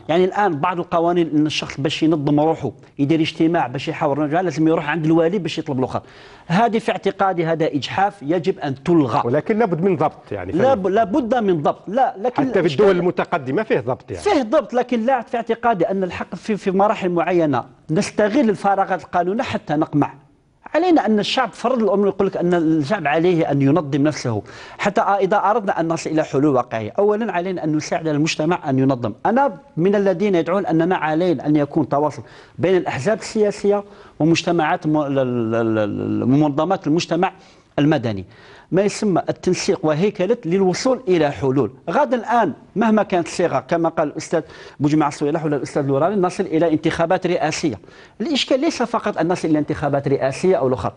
يعني الان بعض القوانين ان الشخص باش ينظم روحه يدير اجتماع باش يحاور رجال لازم يروح عند الوالي باش يطلب الاخر هذه في اعتقادي هذا اجحاف يجب ان تلغى ولكن لابد من ضبط يعني لابد, لابد من ضبط لا لكن حتى في الدول المتقدمه فيه ضبط يعني فيه ضبط لكن لا في اعتقادي ان الحق في في مراحل معينه نستغل الفراغات القانونيه حتى نقمع علينا أن الشعب فرض الأمر يقول لك أن الشعب عليه أن ينظم نفسه حتى إذا أردنا أن نصل إلى حلول واقعية أولا علينا أن نساعد المجتمع أن ينظم أنا من الذين يدعون أننا علينا أن يكون تواصل بين الأحزاب السياسية ومجتمعات منظمات المجتمع المدني ما يسمى التنسيق وهيكلة للوصول إلى حلول غدا الآن مهما كانت الصيغة كما قال الأستاذ بوجمع الصويلح ولا الأستاذ لوراني نصل إلى انتخابات رئاسية الإشكال ليس فقط أن نصل إلى انتخابات رئاسية أو الأخرى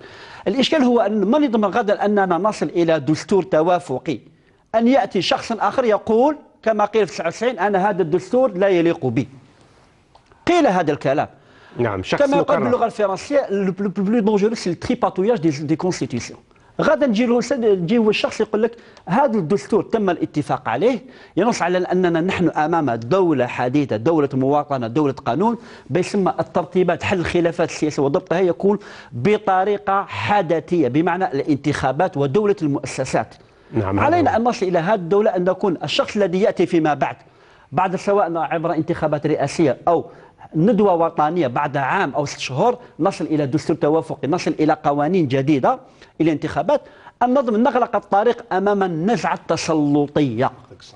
الإشكال هو أن من يضمن غدا أننا نصل إلى دستور توافقي أن يأتي شخص آخر يقول كما قيل في 99 أن هذا الدستور لا يليق بي قيل هذا الكلام نعم شخص كما يقال باللغة الفرنسية لو بلو دونجورو سي التريباتوياج دي كونستيتيسيون غدا نجي نجي هو الشخص يقول لك هذا الدستور تم الاتفاق عليه ينص على اننا نحن امام دوله حديثه دوله مواطنه دوله قانون بيسمى الترتيبات حل الخلافات السياسيه وضبطها يكون بطريقه حدثيه بمعنى الانتخابات ودوله المؤسسات نعم علينا ان نصل الى هذه الدوله ان نكون الشخص الذي ياتي فيما بعد بعد سواء عبر انتخابات رئاسيه او ندوة وطنية بعد عام أو ست شهور نصل إلى دستور توافقي نصل إلى قوانين جديدة إلى انتخابات النظم نغلق الطريق امام النزعه التسلطيه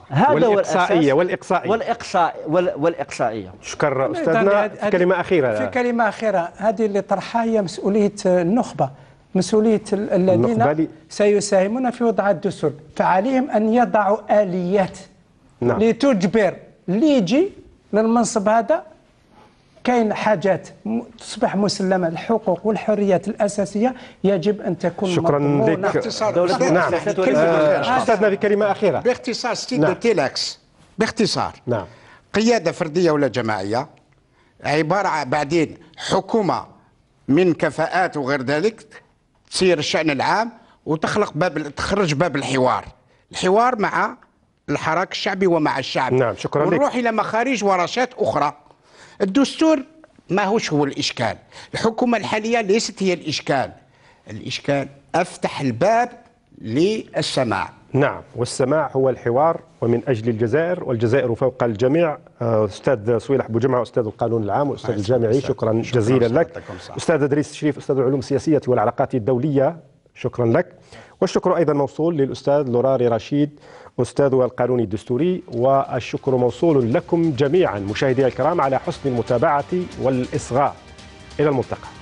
هذا والاقصائيه والاقصائيه والاقصاء والاقصائيه شكرا نعم، استاذنا نعم، في كلمه اخيره في كلمه اخيره هذه اللي طرحها هي مسؤوليه النخبه مسؤوليه الذين سيساهمون في وضع الدستور فعليهم ان يضعوا اليات نعم. لتجبر اللي يجي للمنصب هذا كاين حاجات تصبح مسلمه الحقوق والحريات الاساسيه يجب ان تكون شكرا لك نعم. باختصار نعم آه، آه. استاذنا بكلمه اخيره باختصار ستيد نعم. تيلاكس باختصار نعم قياده فرديه ولا جماعيه عباره بعدين حكومه من كفاءات وغير ذلك تسير الشان العام وتخلق باب تخرج باب الحوار الحوار مع الحراك الشعبي ومع الشعب نعم شكرا ونروح لك. الى مخارج ورشات اخرى الدستور ما هوش هو الإشكال الحكومة الحالية ليست هي الإشكال الإشكال أفتح الباب للسماع نعم والسماع هو الحوار ومن أجل الجزائر والجزائر فوق الجميع آه، أستاذ سويلح جمعة أستاذ القانون العام وأستاذ الجامعي شكرا, شكرا جزيلا شكرا لك أستاذ أدريس الشريف أستاذ العلوم السياسية والعلاقات الدولية شكرا لك والشكر أيضا موصول للأستاذ لوراري رشيد أستاذها القانون الدستوري والشكر موصول لكم جميعا مشاهدي الكرام على حسن المتابعة والإصغاء إلى الملتقى